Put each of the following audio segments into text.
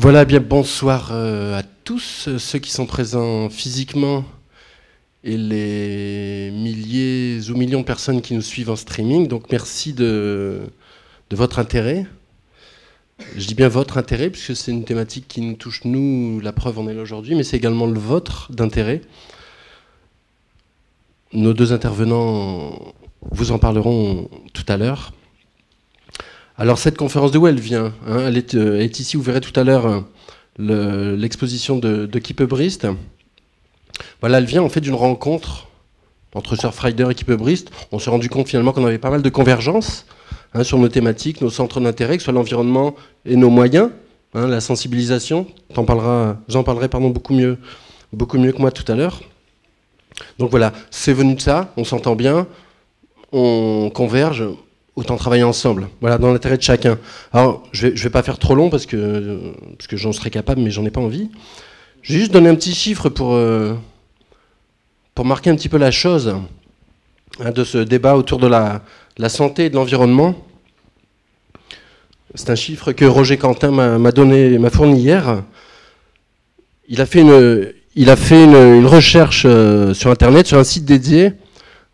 Voilà, bien bonsoir euh, à tous euh, ceux qui sont présents physiquement et les milliers ou millions de personnes qui nous suivent en streaming. Donc merci de, votre intérêt. Je dis bien votre intérêt, puisque c'est une thématique qui nous touche, nous, la preuve en est aujourd'hui, mais c'est également le vôtre d'intérêt. Nos deux intervenants vous en parleront tout à l'heure. Alors cette conférence de où hein. elle vient elle, euh, est, ici, vous verrez tout à l'heure euh, l'exposition de, de Brist. Voilà, elle vient en fait d'une rencontre entre Surfrider et Kippe Brist. On s'est rendu compte finalement qu'on avait pas mal de convergence hein, sur nos thématiques, nos centres d'intérêt, que ce soit l'environnement et nos moyens, hein, la sensibilisation. J'en parlerai pardon, beaucoup, mieux, beaucoup mieux que moi tout à l'heure. Donc voilà, c'est venu de ça, on s'entend bien, on converge, autant travailler ensemble, voilà, dans l'intérêt de chacun. Alors, je ne vais, pas faire trop long parce que, parce que j'en serais capable, mais j'en ai pas envie. Je vais juste donner un petit chiffre pour, euh, pour marquer un petit peu la chose hein, de ce débat autour de la, la santé et de l'environnement. C'est un chiffre que Roger Quentin m'a donné, m'a fourni hier. Il a fait une, il a fait une, une recherche euh, sur Internet, sur un site dédié,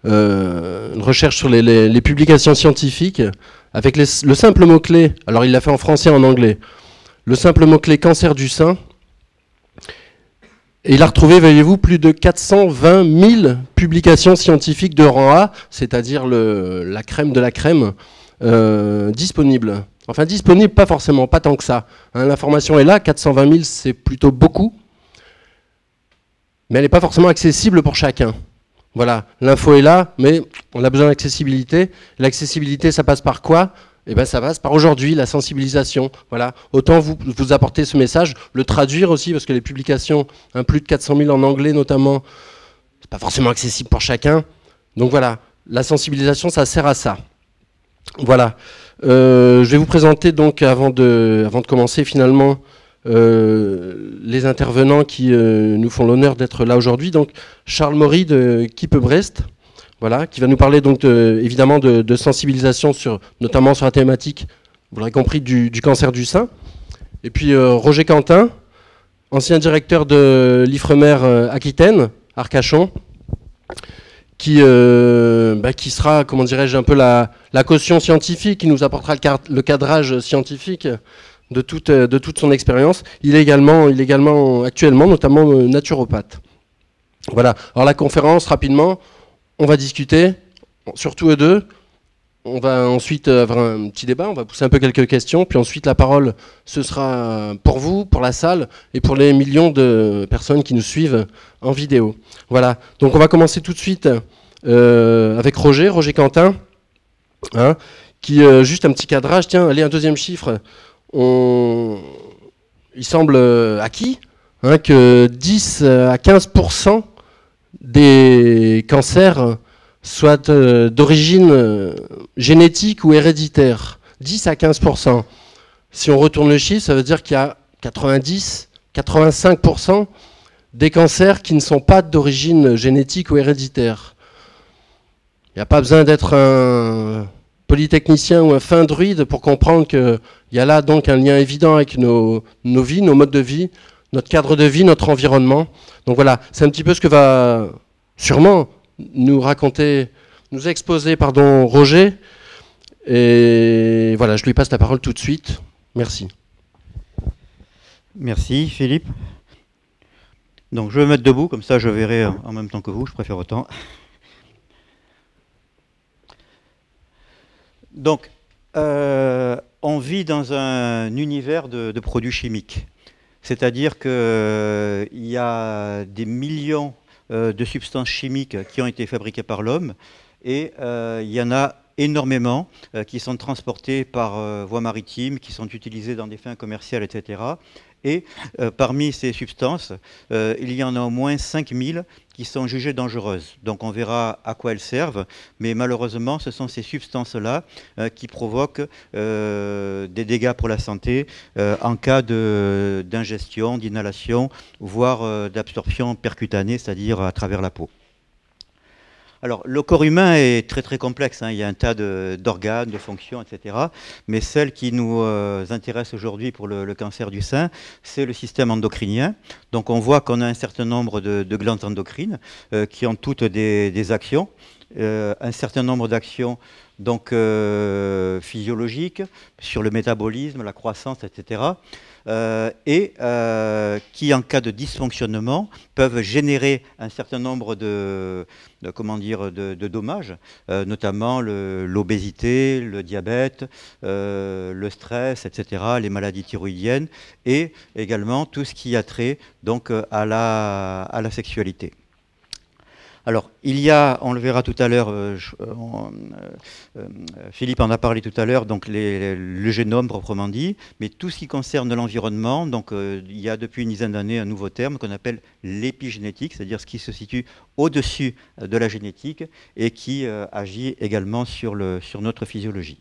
euh, une recherche sur les, publications scientifiques avec le simple mot-clé, alors il l'a fait en français et en anglais, le simple mot-clé cancer du sein. Et il a retrouvé, voyez-vous, plus de 420 000 publications scientifiques de rang A, c'est-à-dire la crème de la crème, euh, disponibles. Enfin, disponibles, pas forcément, pas tant que ça. Hein. L'information est là, 420 000, c'est plutôt beaucoup, mais elle n'est pas forcément accessible pour chacun. Voilà, l'info est là, mais on a besoin d'accessibilité. L'accessibilité, ça passe par quoi eh ben, ça passe par aujourd'hui, la sensibilisation. Voilà. Autant vous, vous apporter ce message, le traduire aussi, parce que les publications, un hein, plus de 400 000 en anglais notamment, c'est pas forcément accessible pour chacun. Donc voilà, la sensibilisation, ça sert à ça. Voilà. Euh, je vais vous présenter donc, avant de, avant de commencer finalement, euh, les intervenants qui euh, nous font l'honneur d'être là aujourd'hui. Donc Charles Maury de Keep euh, Brest, voilà, qui va nous parler donc évidemment de, sensibilisation sur, notamment sur la thématique, vous l'aurez compris, du, cancer du sein. Et puis Roger Quentin, ancien directeur de l'Ifremer Aquitaine, Arcachon, qui, bah, qui sera, comment dirais-je, un peu la, caution scientifique, qui nous apportera le cadrage scientifique de toute, euh, de toute son expérience. Il est également, il est également actuellement notamment euh, naturopathe. Voilà. Alors la conférence, rapidement, on va discuter, surtout eux deux. On va ensuite euh, avoir un petit débat, on va pousser un peu quelques questions, puis ensuite la parole, ce sera pour vous, pour la salle et pour les millions de personnes qui nous suivent en vidéo. Voilà, donc on va commencer tout de suite avec Roger, Roger Quentin, hein, qui, juste un petit cadrage, tiens, allez, un deuxième chiffre, il semble euh, acquis hein, que 10 euh, à 15% des cancers soient euh, d'origine génétique ou héréditaire. 10 à 15%. Si on retourne le chiffre, ça veut dire qu'il y a 90, 85% des cancers qui ne sont pas d'origine génétique ou héréditaire. Il n'y a pas besoin d'être un polytechnicien ou un fin druide pour comprendre qu'il y a là donc un lien évident avec nos, nos, vies, nos modes de vie, notre cadre de vie, notre environnement. Donc voilà, c'est un petit peu ce que va sûrement nous raconter, nous exposer, pardon, Roger. Et voilà, je lui passe la parole tout de suite. Merci. Merci Philippe. Donc je vais me mettre debout, comme ça je verrai en même temps que vous, je préfère autant. Donc, euh, on vit dans un univers de, produits chimiques. C'est-à-dire qu'il euh, y a des millions euh, de substances chimiques qui ont été fabriquées par l'homme et il y en a énormément qui sont transportées par voie maritime, qui sont utilisées dans des fins commerciales, etc. Et euh, parmi ces substances, euh, il y en a au moins 5000 qui sont jugées dangereuses. Donc on verra à quoi elles servent, mais malheureusement, ce sont ces substances-là euh, qui provoquent des dégâts pour la santé en cas d'ingestion, d'inhalation, voire d'absorption percutanée, c'est-à-dire à travers la peau. Alors, le corps humain est très très complexe. Hein. Il y a un tas d'organes, de, fonctions, etc. Mais celle qui nous euh, intéresse aujourd'hui pour le, cancer du sein, c'est le système endocrinien. Donc, on voit qu'on a un certain nombre de, glandes endocrines euh, qui ont toutes des actions euh, un certain nombre d'actions donc euh, physiologiques sur le métabolisme, la croissance, etc. et euh, qui, en cas de dysfonctionnement, peuvent générer un certain nombre de, comment dire de, dommages, notamment l'obésité, le, diabète, le stress, etc. Les maladies thyroïdiennes et également tout ce qui a trait donc à la sexualité. Alors, il y a, on le verra tout à l'heure, euh, euh, euh, Philippe en a parlé tout à l'heure, donc le génome proprement dit, mais tout ce qui concerne l'environnement, donc il y a depuis une dizaine d'années un nouveau terme qu'on appelle l'épigénétique, c'est-à-dire ce qui se situe au-dessus de la génétique et qui agit également sur notre physiologie.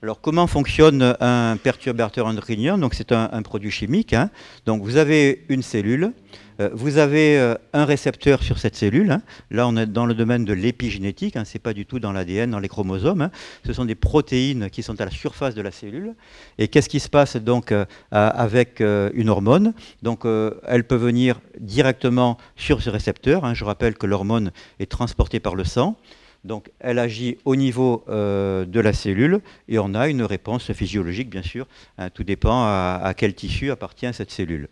Alors comment fonctionne un perturbateur endocrinien c'est un, produit chimique. Hein. Donc vous avez une cellule, euh, vous avez euh, un récepteur sur cette cellule. Hein. Là on est dans le domaine de l'épigénétique, hein. n'est pas du tout dans l'ADN, dans les chromosomes. Hein. Ce sont des protéines qui sont à la surface de la cellule. Et qu'est-ce qui se passe donc euh, avec une hormone Donc elle peut venir directement sur ce récepteur. Je rappelle que l'hormone est transportée par le sang. Donc elle agit au niveau euh, de la cellule et on a une réponse physiologique, bien sûr. Hein, tout dépend à, quel tissu appartient cette cellule.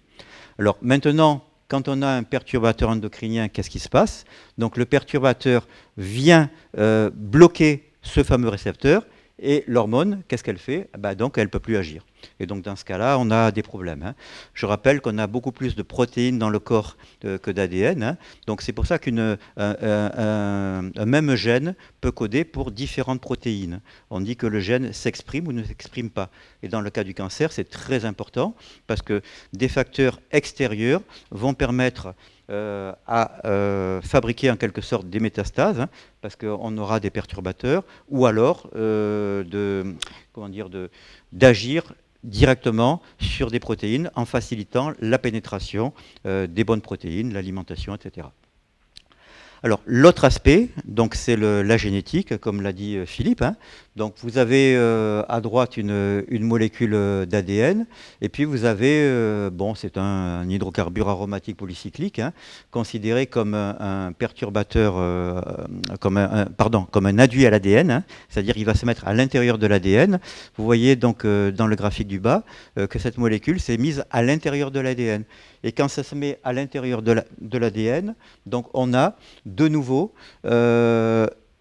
Alors maintenant, quand on a un perturbateur endocrinien, qu'est-ce qui se passe Donc le perturbateur vient euh, bloquer ce fameux récepteur et l'hormone, qu'est-ce qu'elle fait ah bah Donc, elle ne peut plus agir. Et donc, dans ce cas-là, on a des problèmes. Hein. Je rappelle qu'on a beaucoup plus de protéines dans le corps euh, que d'ADN. Hein. Donc, c'est pour ça qu'un même gène peut coder pour différentes protéines. On dit que le gène s'exprime ou ne s'exprime pas. Et dans le cas du cancer, c'est très important parce que des facteurs extérieurs vont permettre euh, à euh, fabriquer en quelque sorte des métastases, hein, parce qu'on aura des perturbateurs, ou alors euh, de, d'agir directement sur des protéines en facilitant la pénétration des bonnes protéines, l'alimentation, etc. Alors l'autre aspect, donc c'est la génétique, comme l'a dit Philippe. Hein, donc vous avez euh, à droite une, molécule euh, d'ADN, et puis vous avez, euh, bon c'est un, hydrocarbure aromatique polycyclique, hein, considéré comme un, perturbateur, comme un, pardon, comme un induit à l'ADN, hein, c'est-à-dire il va se mettre à l'intérieur de l'ADN. Vous voyez donc dans le graphique du bas que cette molécule s'est mise à l'intérieur de l'ADN. Et quand ça se met à l'intérieur de l'ADN, donc on a de nouveau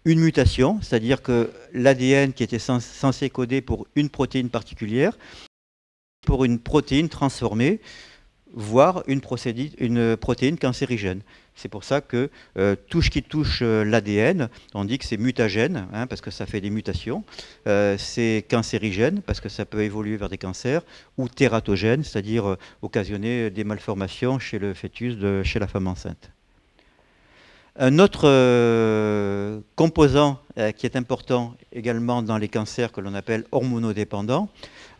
une mutation, c'est-à-dire que l'ADN qui était censé coder pour une protéine particulière, pour une protéine transformée, voire une, protéine cancérigène. C'est pour ça que euh, tout touche qui touche euh, l'ADN, on dit que c'est mutagène, hein, parce que ça fait des mutations, euh, c'est cancérigène, parce que ça peut évoluer vers des cancers, ou tératogène, c'est-à-dire occasionner des malformations chez le fœtus, de, chez la femme enceinte. Un autre euh, composant euh, qui est important également dans les cancers que l'on appelle hormonodépendants,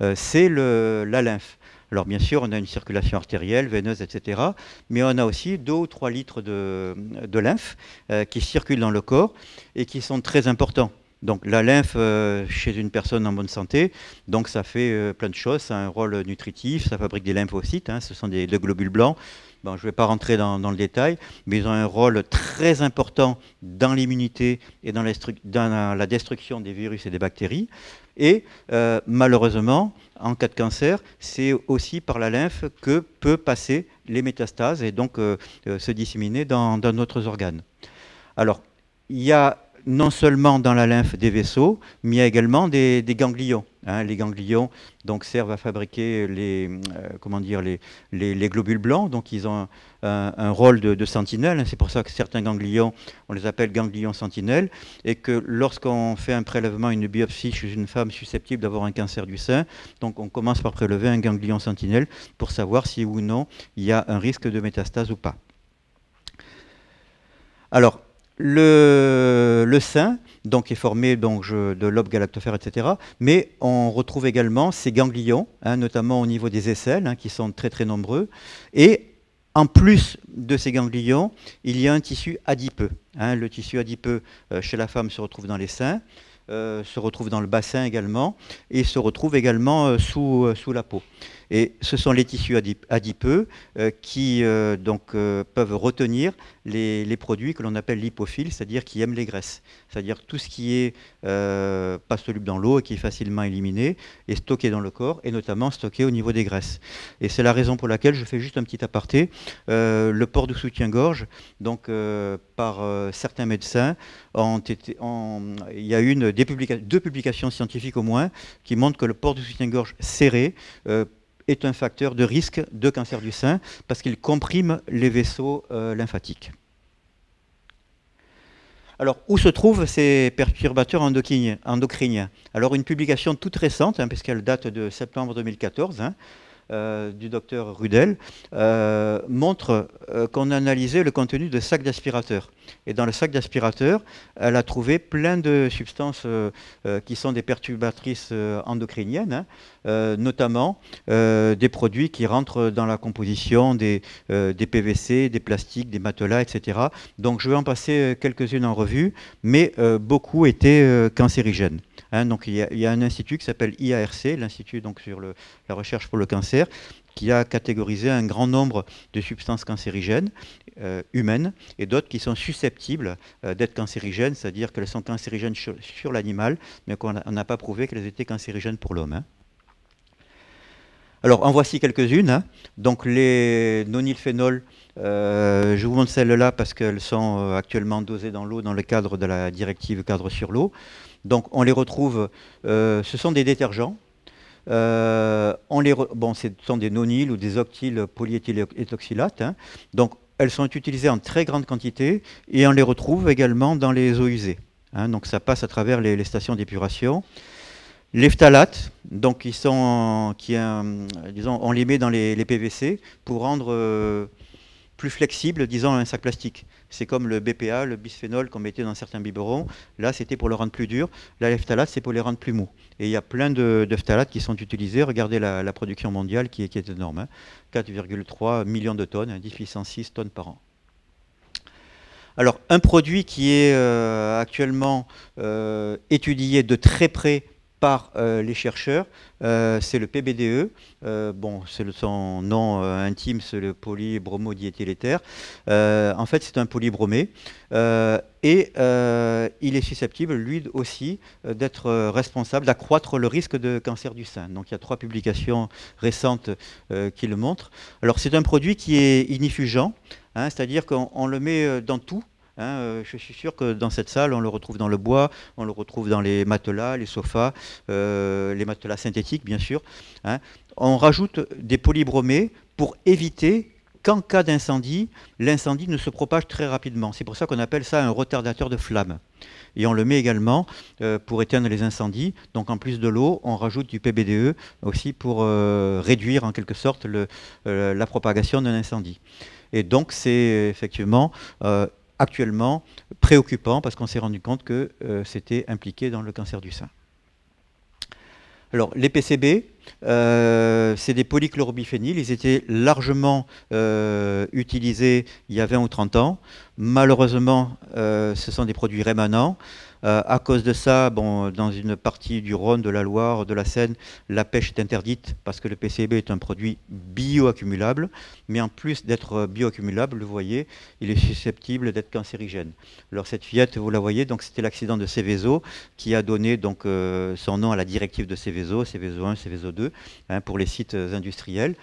euh, c'est la lymphe. Alors bien sûr, on a une circulation artérielle, veineuse, etc. Mais on a aussi 2 ou 3 litres de, lymphe qui circulent dans le corps et qui sont très importants. Donc la lymphe chez une personne en bonne santé, donc ça fait plein de choses, ça a un rôle nutritif, ça fabrique des lymphocytes, hein, ce sont des, des globules blancs, je ne vais pas rentrer dans, le détail, mais ils ont un rôle très important dans l'immunité et dans, la destruction des virus et des bactéries. Et euh, malheureusement, en cas de cancer, c'est aussi par la lymphe que peut passer les métastases et donc euh, euh, se disséminer dans, dans d'autres organes. Alors, il y a non seulement dans la lymphe des vaisseaux, mais il y a également des, ganglions. Hein. les ganglions donc, servent à fabriquer les, euh, comment dire, les, les, globules blancs, donc ils ont un, rôle de, sentinelle. Hein. C'est pour ça que certains ganglions, on les appelle ganglions sentinelles, et que lorsqu'on fait un prélèvement, une biopsie chez une femme susceptible d'avoir un cancer du sein, donc on commence par prélever un ganglion sentinelle pour savoir si ou non il y a un risque de métastase ou pas. Alors, le, sein donc, est formé donc, de lobe galactophère, etc. Mais on retrouve également ces ganglions, hein, notamment au niveau des aisselles, hein, qui sont très très nombreux. Et en plus de ces ganglions, il y a un tissu adipeux. Hein. le tissu adipeux euh, chez la femme se retrouve dans les seins, euh, se retrouve dans le bassin également, et se retrouve également euh, sous la peau. Et ce sont les tissus adipeux euh, qui euh, donc, euh, peuvent retenir les, produits que l'on appelle lipophiles, c'est-à-dire qui aiment les graisses, c'est-à-dire tout ce qui est pas soluble dans l'eau et qui est facilement éliminé et stocké dans le corps, et notamment stocké au niveau des graisses. Et c'est la raison pour laquelle je fais juste un petit aparté. le port de soutien-gorge, donc par certains médecins, ont il y a eu deux publications scientifiques au moins qui montrent que le port de soutien-gorge serré est un facteur de risque de cancer du sein parce qu'il comprime les vaisseaux euh, lymphatiques. Alors, où se trouvent ces perturbateurs endocriniens Alors, une publication toute récente, hein, puisqu'elle date de septembre 2014, euh, du docteur Rudel euh, montre euh, qu'on a analysé le contenu de sacs d'aspirateur. Et dans le sac d'aspirateur, elle a trouvé plein de substances qui sont des perturbatrices endocriniennes, hein, notamment des produits qui rentrent dans la composition des PVC, des plastiques, des matelas, etc. Donc je vais en passer quelques-unes en revue, mais beaucoup étaient cancérigènes. Hein, il y, a, un institut qui s'appelle IARC, l'institut donc sur la recherche pour le cancer, qui a catégorisé un grand nombre de substances cancérigènes euh, humaines et d'autres qui sont susceptibles euh, d'être cancérigènes, c'est-à-dire qu'elles sont cancérigènes sur, l'animal, mais qu'on n'a pas prouvé qu'elles étaient cancérigènes pour l'homme. Hein. Alors en voici quelques-unes. Hein. Donc les nonylphénols, euh, je vous montre celles-là parce qu'elles sont actuellement dosées dans l'eau dans le cadre de la directive cadre sur l'eau. Donc on les retrouve, euh, ce sont des détergents. Euh, ce sont des nonyls ou des octyles polyéthyléthoxylates. Hein. Donc elles sont utilisées en très grande quantité et on les retrouve également dans les eaux usées. Hein. Donc ça passe à travers les, stations d'épuration. Les phtalates, donc disons, on les met dans les, les PVC pour rendre euh, plus flexible, disons, un sac plastique. C'est comme le BPA, le bisphénol qu'on mettait dans certains biberons. Là, c'était pour le rendre plus dur. Là, les phtalates, c'est pour les rendre plus mous. Et il y a plein de, phtalates qui sont utilisés. Regardez la, production mondiale qui est, énorme. 4,3 hein. millions de tonnes, hein, tonnes par an. Alors, un produit qui est euh, actuellement euh, étudié de très près par euh, les chercheurs, euh, c'est le PBDE, euh, bon, c'est son nom intime, c'est le polybromodiéthyléther. en fait, c'est un polybromé et il est susceptible, lui aussi, d'être responsable, d'accroître le risque de cancer du sein. Donc, il y a trois publications récentes qui le montrent. Alors, c'est un produit qui est inifugent, hein, c'est-à-dire qu'on le met dans tout, Hein, euh, je suis sûr que dans cette salle, on le retrouve dans le bois, on le retrouve dans les matelas, les sofas, euh, les matelas synthétiques, bien sûr. Hein. On rajoute des polybromés pour éviter qu'en cas d'incendie, l'incendie ne se propage très rapidement. C'est pour ça qu'on appelle ça un retardateur de flamme. Et on le met également euh, pour éteindre les incendies. Donc en plus de l'eau, on rajoute du PBDE aussi pour réduire en quelque sorte le, la propagation d'un incendie. Et donc c'est effectivement actuellement préoccupant parce qu'on s'est rendu compte que euh, c'était impliqué dans le cancer du sein. Alors, les PCB, euh, c'est des polychlorobiphényles. Ils étaient largement euh, utilisés il y a 20 ou 30 ans. Malheureusement, ce sont des produits rémanents. Euh, à cause de ça, dans une partie du Rhône, de la Loire, de la Seine, la pêche est interdite parce que le PCB est un produit bioaccumulable. Mais en plus d'être bioaccumulable, vous voyez, il est susceptible d'être cancérigène. Alors cette fillette, vous la voyez, donc c'était l'accident de Céveso qui a donné donc euh, son nom à la directive de Céveso, Céveso 1, Céveso 2, hein, pour les sites industriels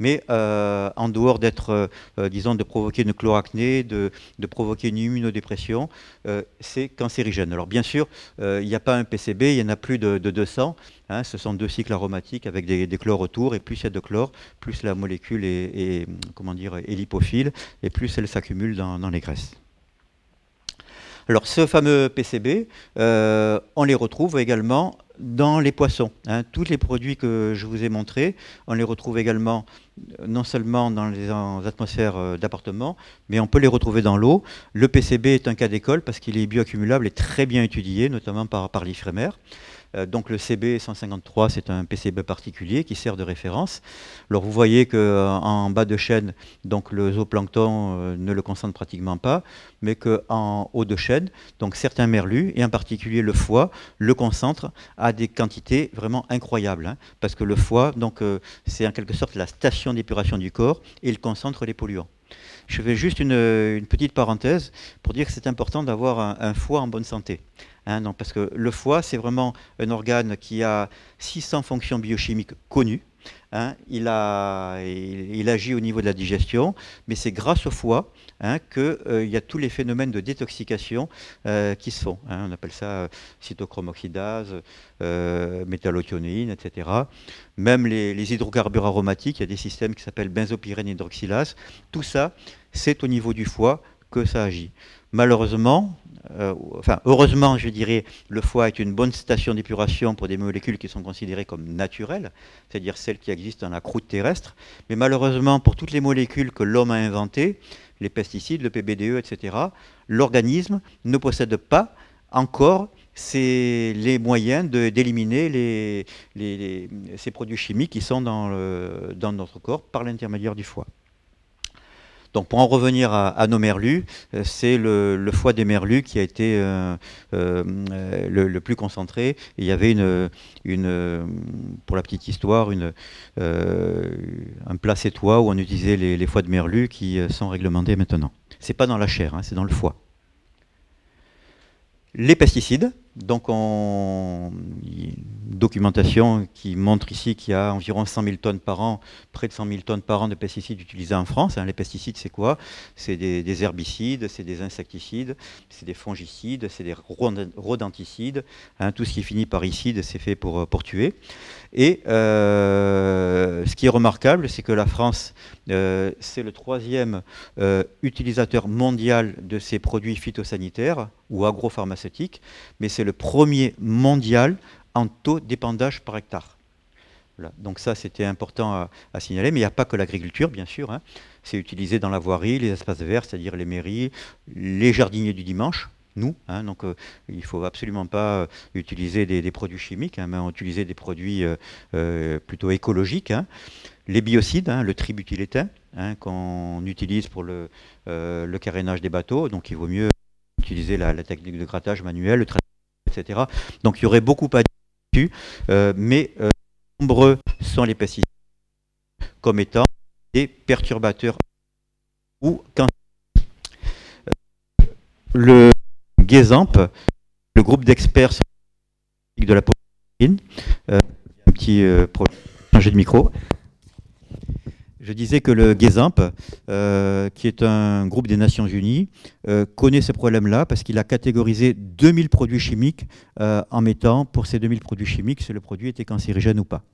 mais euh, en dehors d'être, euh, disons, de provoquer une chloracné, de, provoquer une immunodépression, euh, c'est cancérigène. Alors bien sûr, il n'y a pas un PCB, il y en a plus de, 200. Hein. ce sont deux cycles aromatiques avec des, chlores autour, et plus il y a de chlore, plus la molécule est, comment dire, lipophile, et plus elle s'accumule dans les graisses. Alors ce fameux PCB, euh, on les retrouve également dans les poissons. Hein. Tous les produits que je vous ai montrés, on les retrouve également euh, non seulement dans les atmosphères euh, d'appartements, mais on peut les retrouver dans l'eau. Le PCB est un cas d'école parce qu'il est bioaccumulable et très bien étudié, notamment par, par l'IFREMER. Euh, donc le CB153, c'est un PCB particulier qui sert de référence. Alors vous voyez qu'en euh, bas de chaîne, donc le zooplancton euh, ne le concentre pratiquement pas, mais qu'en haut de chaîne, donc certains merlus, et en particulier le foie, le concentrent à des quantités vraiment incroyables. Hein, parce que le foie, donc c'est en quelque sorte la station d'épuration du corps, et il concentre les polluants. Je fais juste une, petite parenthèse pour dire que c'est important d'avoir un, foie en bonne santé. Hein, parce que le foie, c'est vraiment un organe qui a 600 fonctions biochimiques connues. Hein. il, a, il, agit au niveau de la digestion, mais c'est grâce au foie hein, qu'il euh, y a tous les phénomènes de détoxication euh, qui se font. on appelle ça euh, cytochrome oxydase, métallothionine, etc. Même les, les, hydrocarbures aromatiques, il y a des systèmes qui s'appellent benzopyrène hydroxylase. Tout ça, c'est au niveau du foie que ça agit. Malheureusement, euh, enfin, heureusement, je dirais, le foie est une bonne station d'épuration pour des molécules qui sont considérées comme naturelles, c'est-à-dire celles qui existent dans la croûte terrestre. Mais malheureusement, pour toutes les molécules que l'homme a inventées, les pesticides, le PBDE, etc., l'organisme ne possède pas encore les moyens d'éliminer ces produits chimiques qui sont dans notre corps par l'intermédiaire du foie. Donc pour en revenir à, nos merlus, euh, c'est le, foie des merlus qui a été euh, euh, le, plus concentré. Il y avait une, pour la petite histoire, une, un plat toit où on utilisait les, foies de merlus qui sont réglementés maintenant. C'est pas dans la chair, hein, c'est dans le foie. Les pesticides, donc on, une documentation qui montre ici qu'il y a environ 100 000 tonnes par an, près de 100 000 tonnes par an de pesticides utilisés en France. Hein. Les pesticides, c'est quoi C'est des, herbicides, c'est des insecticides, c'est des fongicides, c'est des rodenticides. Hein. tout ce qui finit par icide, c'est fait pour, pour tuer. Et euh, ce qui est remarquable, c'est que la France, euh, c'est le troisième euh, utilisateur mondial de ces produits phytosanitaires ou agropharmaceutiques, mais c'est le premier mondial en taux d'épandage par hectare. Donc ça, c'était important à, signaler, mais il n'y a pas que l'agriculture, bien sûr. Hein. C'est utilisé dans la voirie, les espaces verts, c'est-à-dire les mairies, les jardiniers du dimanche, nous. Hein, donc euh, il ne faut absolument pas euh, utiliser des, produits chimiques, hein, mais utiliser des produits euh, plutôt écologiques. Hein. Les biocides, le tributylétain, qu'on utilise pour le, le, carénage des bateaux, donc il vaut mieux utiliser la, technique de grattage manuel, le traitement, etc. Donc il y aurait beaucoup à dire dessus, mais nombreux sont les pesticides comme étant des perturbateurs ou quand Le Guézamp, le groupe d'experts de la pollution. un petit problème, de micro. Je disais que le GESAMP, euh, qui est un groupe des Nations Unies, euh, connaît ce problème là parce qu'il a catégorisé 2000 produits chimiques euh, en mettant pour ces 2000 produits chimiques si le produit était cancérigène ou pas.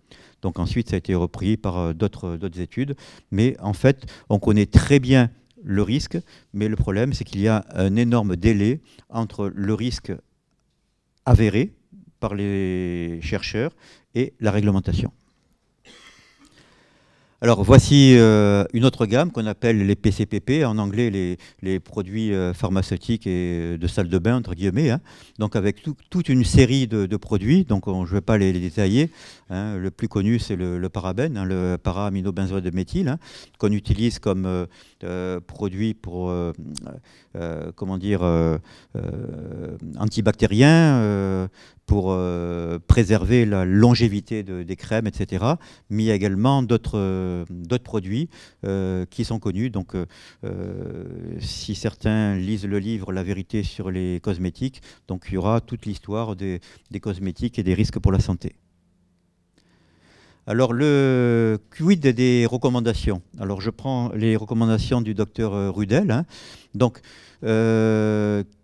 Donc ensuite, ça a été repris par d'autres études. Mais en fait, on connaît très bien le risque, mais le problème, c'est qu'il y a un énorme délai entre le risque avéré par les chercheurs et la réglementation. Alors voici euh, une autre gamme qu'on appelle les PCPP, en anglais les, produits euh, pharmaceutiques et euh, de salle de bain, entre guillemets, hein. donc avec toute une série de, produits, donc je ne vais pas les, détailler. Hein. le plus connu, c'est le, le, parabène, hein, le paraaminobenzoate de méthyle, hein, qu'on utilise comme produit pour, comment dire, antibactérien, pour euh, préserver la longévité des crèmes, etc. Mais il y a également d'autres euh, produits euh, qui sont connus. Donc, si certains lisent le livre La vérité sur les cosmétiques, donc il y aura toute l'histoire des, cosmétiques et des risques pour la santé. Alors, le quid des recommandations Alors, je prends les recommandations du docteur Rudel, hein. donc,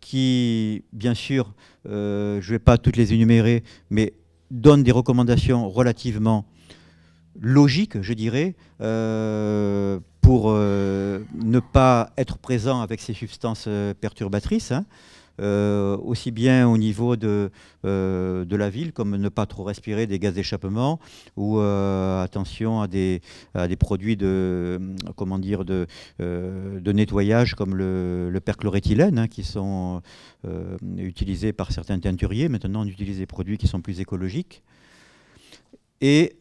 qui, bien sûr, euh, je ne vais pas toutes les énumérer, mais donne des recommandations relativement logiques, je dirais, euh, pour euh, ne pas être présent avec ces substances perturbatrices. Hein. Euh, aussi bien au niveau de, euh, de la ville, comme ne pas trop respirer des gaz d'échappement, ou euh, attention à des, des produits de, comment dire, de, de nettoyage comme le, le perchloréthylène, hein, qui sont utilisés par certains teinturiers. Maintenant, on utilise des produits qui sont plus écologiques. Et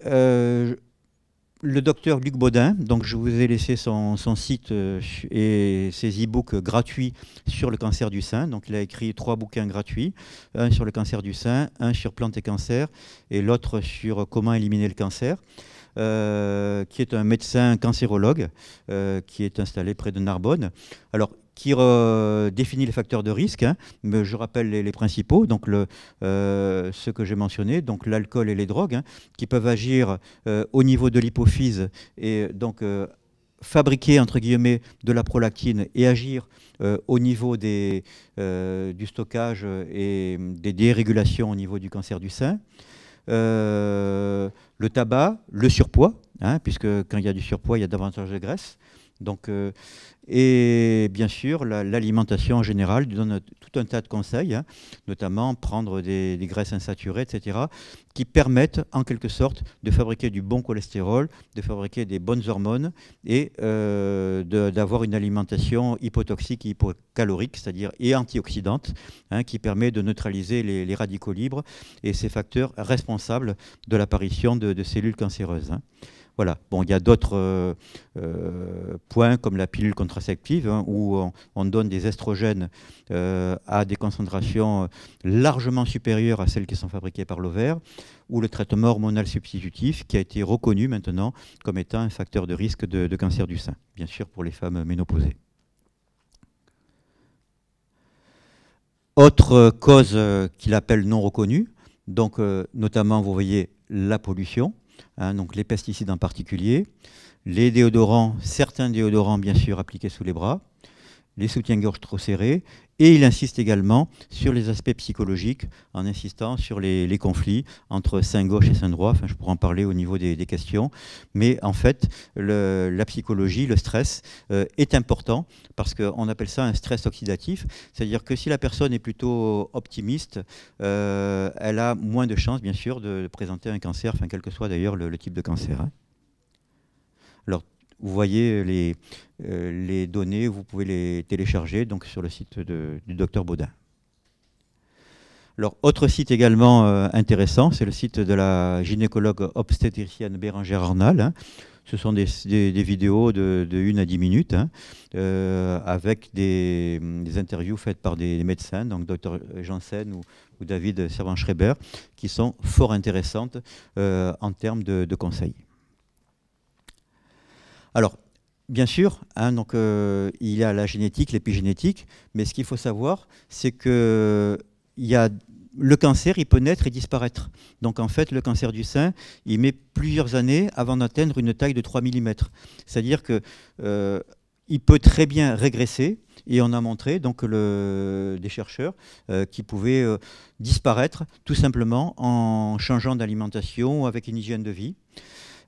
le docteur Luc Baudin, donc je vous ai laissé son, site euh, et ses e-books gratuits sur le cancer du sein. Donc il a écrit trois bouquins gratuits, un sur le cancer du sein, un sur plantes et cancer, et l'autre sur comment éliminer le cancer. Euh, qui est un médecin cancérologue euh, qui est installé près de Narbonne. Alors, qui euh, définit les facteurs de risque. Hein. mais je rappelle les, principaux, donc le, euh, ceux que j'ai mentionné, donc l'alcool et les drogues, hein, qui peuvent agir euh, au niveau de l'hypophyse et donc fabriquer entre guillemets de la prolactine et agir au niveau des, du stockage et des dérégulations au niveau du cancer du sein. le tabac, le surpoids, hein, puisque quand il y a du surpoids, il y a davantage de graisse. Donc, et bien sûr, l'alimentation en général donne tout un tas de conseils, hein, notamment prendre des, graisses insaturées, etc., qui permettent en quelque sorte de fabriquer du bon cholestérol, de fabriquer des bonnes hormones et euh, d'avoir une alimentation hypotoxique hypocalorique, c'est-à-dire et antioxydante, hein, qui permet de neutraliser les, radicaux libres et ces facteurs responsables de l'apparition de, cellules cancéreuses. Hein il y a d'autres euh, euh, points comme la pilule contraceptive hein, où on, donne des estrogènes euh, à des concentrations largement supérieures à celles qui sont fabriquées par l'ovaire, ou le traitement hormonal substitutif qui a été reconnu maintenant comme étant un facteur de risque de, cancer du sein, bien sûr pour les femmes ménopausées. Autre cause qu'il appelle non reconnue, donc notamment vous voyez la pollution, Hein, donc les pesticides en particulier, les déodorants, certains déodorants bien sûr appliqués sous les bras, les soutiens-gorge trop serrés, et il insiste également sur les aspects psychologiques, en insistant sur les, conflits entre sein gauche et sein droit. je pourrais en parler au niveau des, questions. Mais en fait, la psychologie, le stress euh, est important parce qu'on appelle ça un stress oxydatif. C'est-à-dire que si la personne est plutôt optimiste, euh, elle a moins de chances, bien sûr, de présenter un cancer, enfin, quel que soit d'ailleurs le, type de cancer. Hein. Alors, vous voyez les, euh, les données, vous pouvez les télécharger donc sur le site du docteur Baudin. Alors, autre site également euh, intéressant, c'est le site de la gynécologue obstétricienne Bérangère Arnal. Hein. Ce sont des, vidéos de, 1 à 10 minutes hein, euh, avec des, interviews faites par des médecins, donc Dr Janssen ou, ou David Servan-Schreiber, qui sont fort intéressantes en termes de, de conseils. Alors, Bien sûr, hein, donc, euh, il y a la génétique, l'épigénétique, mais ce qu'il faut savoir, c'est que y a, le cancer, il peut naître et disparaître. Donc en fait, le cancer du sein, il met plusieurs années avant d'atteindre une taille de 3 mm. C'est-à-dire qu'il euh, peut très bien régresser, et on a montré donc des chercheurs euh, qui pouvaient disparaître tout simplement en changeant d'alimentation ou avec une hygiène de vie.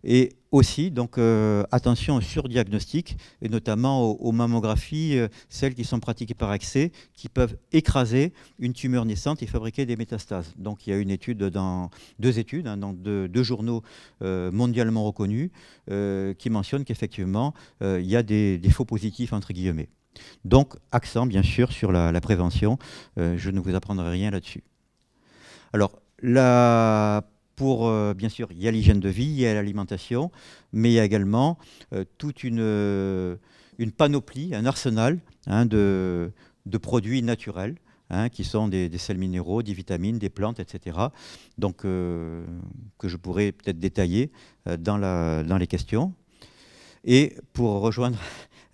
Et aussi, donc, euh, attention au surdiagnostic, et notamment aux, mammographies, euh, celles qui sont pratiquées par accès, qui peuvent écraser une tumeur naissante et fabriquer des métastases. Donc, il y a une étude dans deux études, hein, dans deux, journaux euh, mondialement reconnus, qui mentionnent qu'effectivement, il y a des, faux positifs, entre guillemets. Donc, accent, bien sûr, sur la, la prévention. je ne vous apprendrai rien là-dessus. Alors, la pour, euh, bien sûr, il y a l'hygiène de vie, il y a l'alimentation, mais il y a également euh, toute euh, une, panoplie, un arsenal hein, de, produits naturels. Hein, qui sont des, sels minéraux, des vitamines, des plantes, etc. Donc, que je pourrais peut-être détailler dans, dans les questions. Et pour rejoindre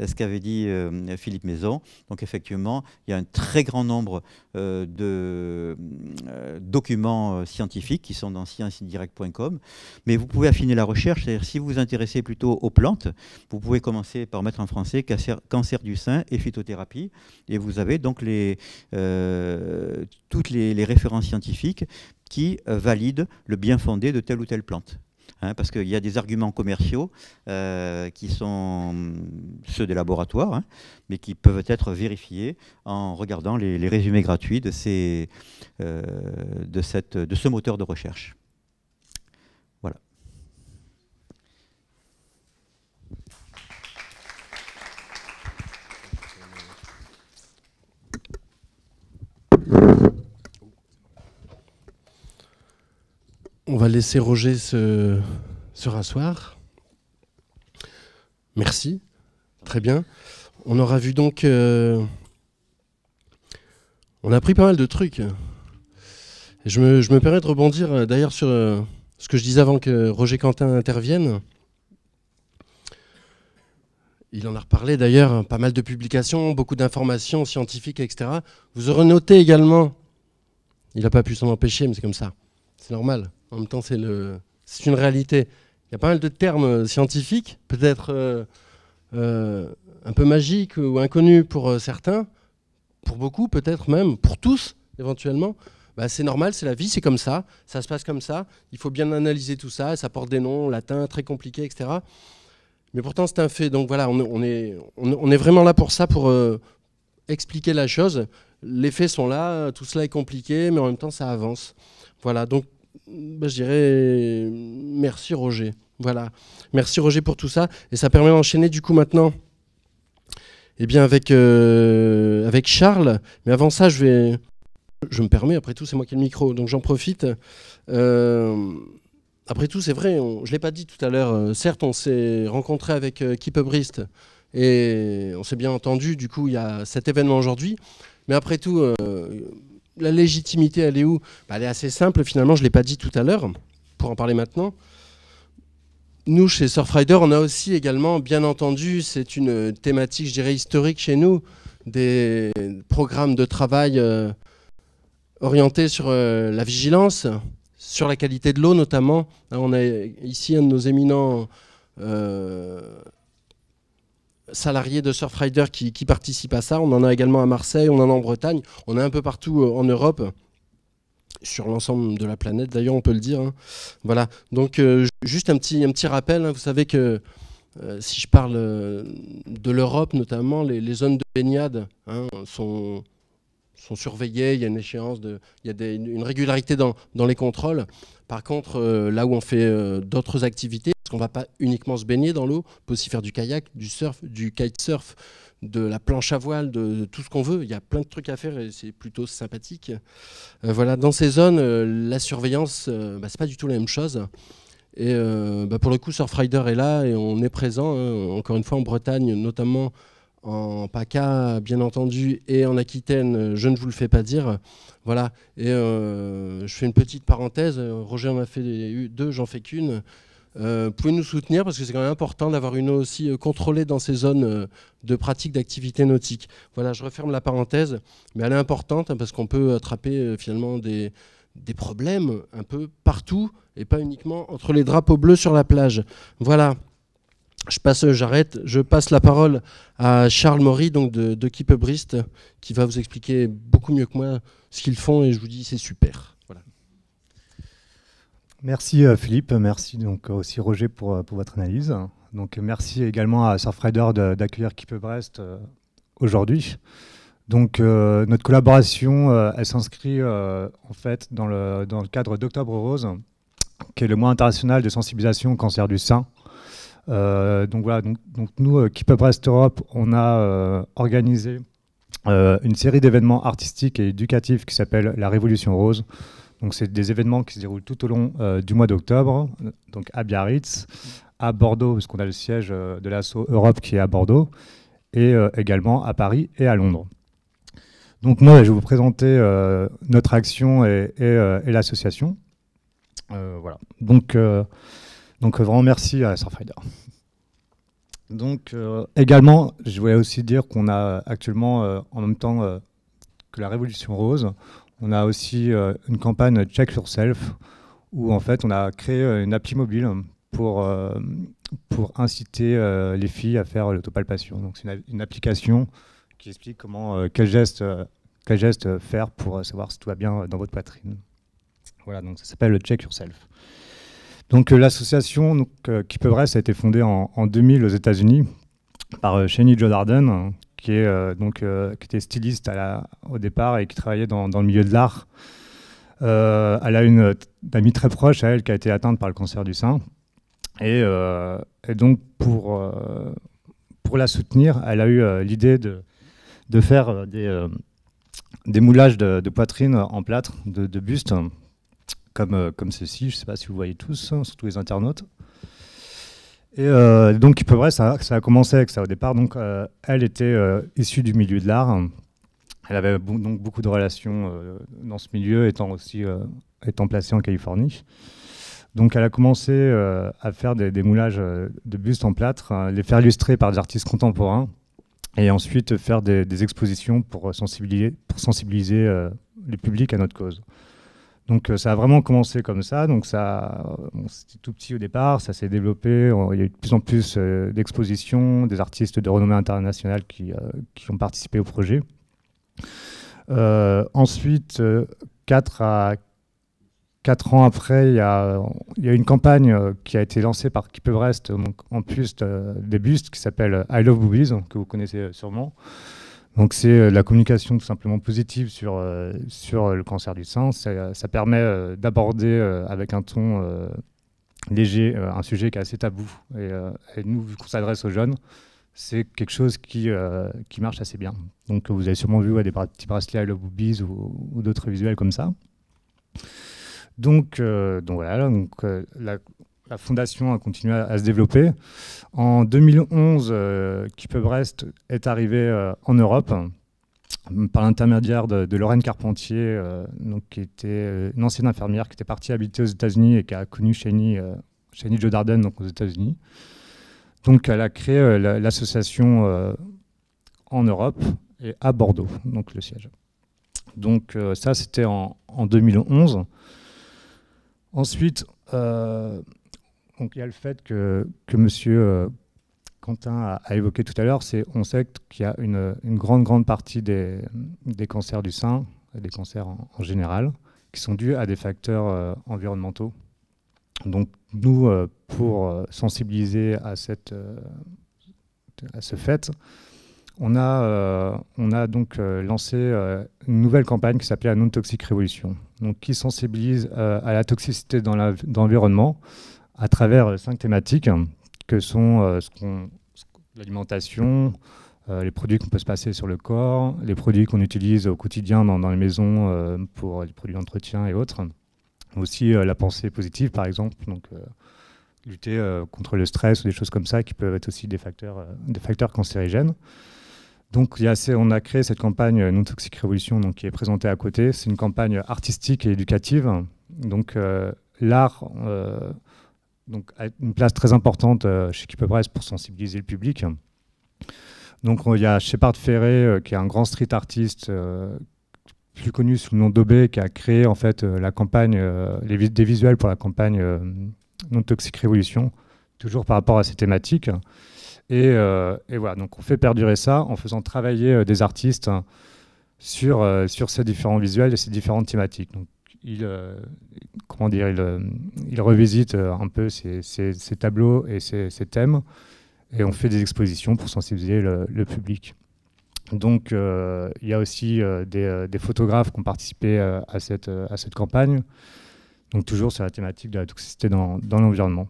euh, ce qu'avait dit euh, Philippe Maison. Donc effectivement, il y a un très grand nombre euh, de documents scientifiques qui sont dans science-direct.com, mais vous pouvez affiner la recherche, c'est-à-dire si vous vous intéressez plutôt aux plantes, vous pouvez commencer par mettre en français cancer, du sein et phytothérapie, et vous avez donc les, toutes les références scientifiques qui valident le bien fondé de telle ou telle plante. Hein, parce qu'il y a des arguments commerciaux euh, qui sont ceux des laboratoires, hein, mais qui peuvent être vérifiés en regardant les, résumés gratuits euh, de ce moteur de recherche. on va laisser Roger se, rasseoir. Merci. Très bien. On aura vu donc. Euh, on a appris pas mal de trucs. je, me, permets de rebondir euh, d'ailleurs sur euh, ce que je disais avant que Roger Quentin intervienne. Il en a reparlé d'ailleurs, pas mal de publications, beaucoup d'informations scientifiques, etc. Vous aurez noté également, il n'a pas pu s'en empêcher, mais c'est comme ça, c'est normal. En même temps, c'est le... une réalité. Il y a pas mal de termes euh, scientifiques, peut-être euh, euh, un peu magiques ou inconnus pour certains, pour beaucoup peut-être même, pour tous éventuellement. Bah, c'est normal, c'est la vie, c'est comme ça, ça se passe comme ça, il faut bien analyser tout ça, ça porte des noms latins très compliqués, etc. Mais pourtant c'est un fait, donc voilà, on, est, on, est, vraiment là pour ça, pour expliquer la chose. Les faits sont là, tout cela est compliqué, mais en même temps ça avance. Voilà, donc bah, je dirais merci Roger. Voilà. Merci Roger pour tout ça. Et ça permet d'enchaîner du coup maintenant eh bien, avec, euh, avec Charles. Mais avant ça, je vais. Je me permets, après tout, c'est moi qui ai le micro, donc j'en profite. Euh, après tout, c'est vrai, je ne l'ai pas dit tout à l'heure. Euh, certes, on s'est rencontré avec Keep et on s'est bien entendu. Du coup, il y a cet événement aujourd'hui. Mais après tout, la légitimité, elle est où bah, Elle est assez simple, finalement, je ne l'ai pas dit tout à l'heure, pour en parler maintenant. Nous, chez Surfrider, on a aussi également, bien entendu, c'est une thématique, je dirais, historique chez nous, des programmes de travail euh, orientés sur euh, la vigilance, sur la qualité de l'eau notamment. Hein, on a ici un de nos éminents euh, salariés de Surfrider qui, qui participent à ça. On en a également à Marseille, on en a en Bretagne, on a un peu partout euh, en Europe sur l'ensemble de la planète, d'ailleurs on peut le dire. Hein. Voilà, donc euh, juste un petit, un petit rappel, hein. vous savez que euh, si je parle de l'Europe notamment, les, zones de baignade hein, sont, surveillées, il y a une échéance, il y a une régularité dans, les contrôles. Par contre, là où on fait d'autres activités, parce qu'on ne va pas uniquement se baigner dans l'eau, on peut aussi faire du kayak, du surf, du kitesurf, de la planche à voile, de, tout ce qu'on veut. Il y a plein de trucs à faire et c'est plutôt sympathique. Euh, voilà, dans ces zones, euh, la surveillance, ce euh, bah, c'est pas du tout la même chose. Et bah, pour le coup, Surfrider est là et on est présent, hein. encore une fois, en Bretagne, notamment en PACA, bien entendu, et en Aquitaine, je ne vous le fais pas dire. Voilà, et je fais une petite parenthèse. Roger en a fait deux, j'en fais qu'une. Vous euh, pouvez nous soutenir parce que c'est quand même important d'avoir une eau aussi euh, contrôlée dans ces zones euh, de pratique d'activité nautique. Voilà, je referme la parenthèse, mais elle est importante hein, parce qu'on peut attraper finalement des, problèmes un peu partout et pas uniquement entre les drapeaux bleus sur la plage. Voilà. Je passe, j'arrête, je passe la parole à Charles Maury, donc de, de qui va vous expliquer beaucoup mieux que moi ce qu'ils font et je vous dis c'est super. Merci euh, Philippe, merci donc aussi Roger pour, euh, pour votre analyse. Donc merci également à Surfrider d'accueillir Kipe Brest euh, aujourd'hui. Donc notre collaboration, elle s'inscrit en fait dans le, dans le cadre d'Octobre Rose, qui est le mois international de sensibilisation au cancer du sein. donc voilà, donc, nous, Keep Brest Europe, on a organisé une série d'événements artistiques et éducatifs qui s'appelle La Révolution Rose. Donc, c'est des événements qui se déroulent tout au long euh, du mois d'octobre, donc à Biarritz, à Bordeaux, parce qu'on a le siège euh, de l'assaut Europe qui est à Bordeaux, et euh, également à Paris et à Londres. Donc, moi, je vais vous présenter notre action et, l'association. voilà. Donc, donc, vraiment merci à Surfrider. Donc, également, je voulais aussi dire qu'on a actuellement, en même temps que la Révolution Rose, on a aussi euh, une campagne Check Yourself où en fait on a créé euh, une appli mobile pour, euh, pour inciter les filles à faire l'autopalpation. Donc c'est une, application qui explique comment quel geste quel geste faire pour savoir si tout va bien dans votre poitrine. Voilà, donc ça s'appelle le Check Yourself. Donc l'association qui Keep Breast a été fondée en, 2000 aux États-Unis par Shani Jordan qui, est, euh, donc, euh, qui était styliste à au départ et qui travaillait dans, le milieu de l'art. Euh, elle a une amie très proche à elle qui a été atteinte par le cancer du sein. Et, donc, pour, pour la soutenir, elle a eu l'idée de, de faire des, des moulages de, poitrine en plâtre, de, de buste, comme, comme ceci. Je ne sais pas si vous voyez tous, hein, surtout les internautes. Et euh, donc, peu vrai, ça, ça, a commencé avec ça au départ. Donc, euh, elle était euh, issue du milieu de l'art. Elle avait donc beaucoup de relations euh, dans ce milieu, étant aussi étant placée en Californie. Donc, elle a commencé à faire des, moulages de bustes en plâtre, les faire illustrer par des artistes contemporains, et ensuite faire des, des expositions pour sensibiliser, pour sensibiliser le public à notre cause. Donc euh, ça a vraiment commencé comme ça. Donc ça, c'était euh, tout petit au départ, ça s'est développé. il y a eu de plus en plus euh, d'expositions, des artistes de renommée internationale qui, ont participé au projet. ensuite, 4 à quatre ans après, il y a, il y une campagne qui a été lancée par Keep donc en plus des bustes, qui s'appelle I Love Boobies, que vous connaissez sûrement. Donc c'est euh, la communication tout simplement positive sur, euh, sur euh, le cancer du sein. Ça, permet d'aborder avec un ton léger un sujet qui est assez tabou. Et, nous, vu qu'on s'adresse aux jeunes, c'est quelque chose qui, qui marche assez bien. Donc vous avez sûrement vu des petits bracelets à Love Boobies ou, d'autres visuels comme ça. Donc, voilà, la fondation a continué à, se développer. En 2011, peut Brest est arrivé euh, en Europe hein, par l'intermédiaire de, Lorraine Carpentier, euh, donc, qui était euh, une ancienne infirmière qui était partie habiter aux États-Unis et qui a connu Shani, Joe Darden donc, aux États-Unis. Donc elle a créé l'association en Europe et à Bordeaux, donc le siège. Donc ça, c'était en, en, 2011. Ensuite, donc il y a le fait que, que M. Euh, Quentin a, évoqué tout à l'heure, c'est on sait qu'il y a une, grande, grande partie des, cancers du sein, des cancers en, général, qui sont dus à des facteurs euh, environnementaux. Donc nous, euh, pour sensibiliser à, cette, à ce fait, on a, on a donc lancé une nouvelle campagne qui s'appelait la Non-Toxic Révolution, donc qui sensibilise à la toxicité dans l'environnement à travers euh, cinq thématiques que sont euh, l'alimentation, euh, les produits qu'on peut se passer sur le corps, les produits qu'on utilise au quotidien dans, les maisons pour les produits d'entretien et autres. Aussi la pensée positive, par exemple, donc lutter contre le stress ou des choses comme ça qui peuvent être aussi des facteurs, des facteurs cancérigènes. Donc il y a assez, on a créé cette campagne Non Toxic Révolution donc, qui est présentée à côté. C'est une campagne artistique et éducative. Donc l'art donc une place très importante euh, chez peut-être pour sensibiliser le public. Donc il y a Shepard Ferré, euh, qui est un grand street artiste euh, plus connu sous le nom d'Obé, qui a créé en fait la campagne, les, des visuels pour la campagne Non Toxic Révolution, toujours par rapport à ces thématiques. Et, voilà, donc on fait perdurer ça en faisant travailler des artistes hein, sur, sur ces différents visuels et ces différentes thématiques il, euh, comment dire, il, euh, revisite euh, un peu ses, tableaux et ses, thèmes, et on fait des expositions pour sensibiliser le, public. Donc, il y a aussi des, photographes qui ont participé à, cette, campagne, donc toujours sur la thématique de la toxicité dans, l'environnement.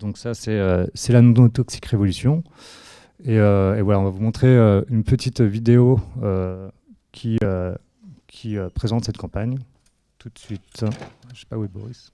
Donc ça, c'est la non-toxique révolution. Et, voilà, on va vous montrer une petite vidéo qui présente cette campagne tout de suite. Je sais pas où est Boris.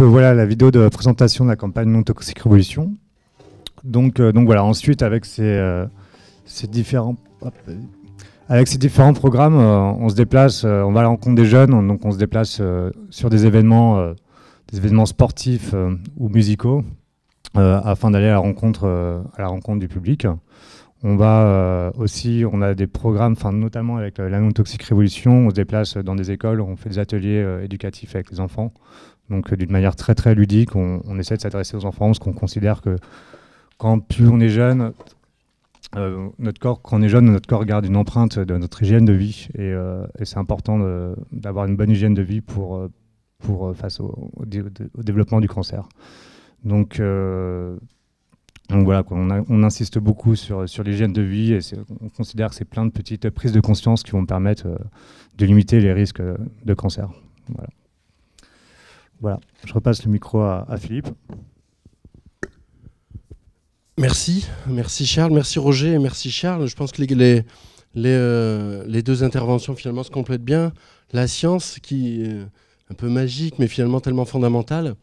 Euh, voilà la vidéo de présentation de la campagne Non Toxique Révolution. Donc, euh, donc voilà, ensuite avec ces, euh, différents... avec ces différents programmes, on se déplace, on va à la rencontre des jeunes, donc on se déplace sur des événements, des événements sportifs ou musicaux, afin d'aller à la rencontre, à la rencontre du public. On va aussi, on a des programmes, notamment avec la non toxique révolution, on se déplace dans des écoles, on fait des ateliers éducatifs avec les enfants donc euh, d'une manière très très ludique, on, essaie de s'adresser aux enfants parce qu'on considère que quand plus on est jeune, euh, notre corps, quand on est jeune, notre corps garde une empreinte de notre hygiène de vie et, euh, c'est important d'avoir une bonne hygiène de vie pour, pour face au, développement du cancer. Donc, donc voilà, on, insiste beaucoup sur, sur l'hygiène de vie et on considère que c'est plein de petites prises de conscience qui vont permettre de limiter les risques de cancer. Voilà. Voilà, je repasse le micro à, Philippe. Merci, merci Charles, merci Roger et merci Charles. Je pense que euh, les, deux interventions finalement se complètent bien. La science qui est un peu magique mais finalement tellement fondamentale.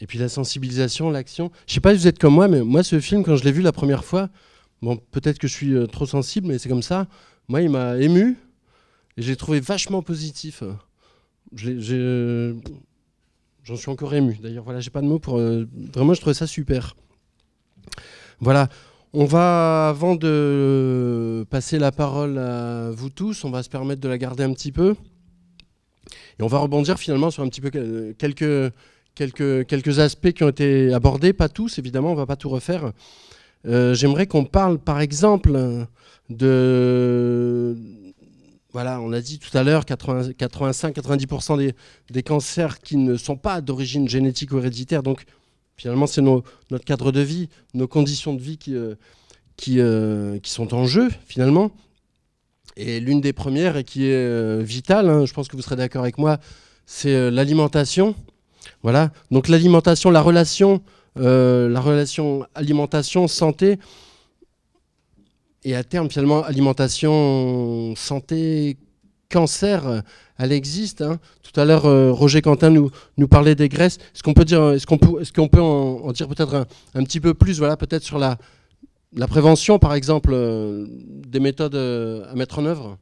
Et puis la sensibilisation, l'action. Je ne sais pas si vous êtes comme moi, mais moi ce film, quand je l'ai vu la première fois, bon peut-être que je suis euh, trop sensible, mais c'est comme ça, moi il m'a ému et j'ai trouvé vachement positif. Euh, j'en suis encore ému. D'ailleurs, voilà, j'ai pas de mots pour. Euh, vraiment, je trouvais ça super. Voilà. On va, avant de passer la parole à vous tous, on va se permettre de la garder un petit peu. Et on va rebondir finalement sur un petit peu quelques, quelques, quelques aspects qui ont été abordés. Pas tous, évidemment, on ne va pas tout refaire. Euh, j'aimerais qu'on parle, par exemple, de voilà, on a dit tout à l'heure, 85-90% des, cancers qui ne sont pas d'origine génétique ou héréditaire. Donc, finalement, c'est notre cadre de vie, nos conditions de vie euh, euh, qui, sont en jeu, finalement. Et l'une des premières, et qui est euh, vitale, hein, je pense que vous serez d'accord avec moi, c'est l'alimentation. Voilà. Donc, l'alimentation, la relation, la relation alimentation-santé, et à terme, finalement, alimentation, santé, cancer, elle existe. Hein. Tout à l'heure, euh, Roger Quentin nous, nous parlait des graisses. Est-ce qu'on peut, dire, euh, est ce qu'on peut, est qu'on peut en, dire peut-être un, petit peu plus, voilà, peut-être sur la, la prévention, par exemple, euh, des méthodes à mettre en œuvre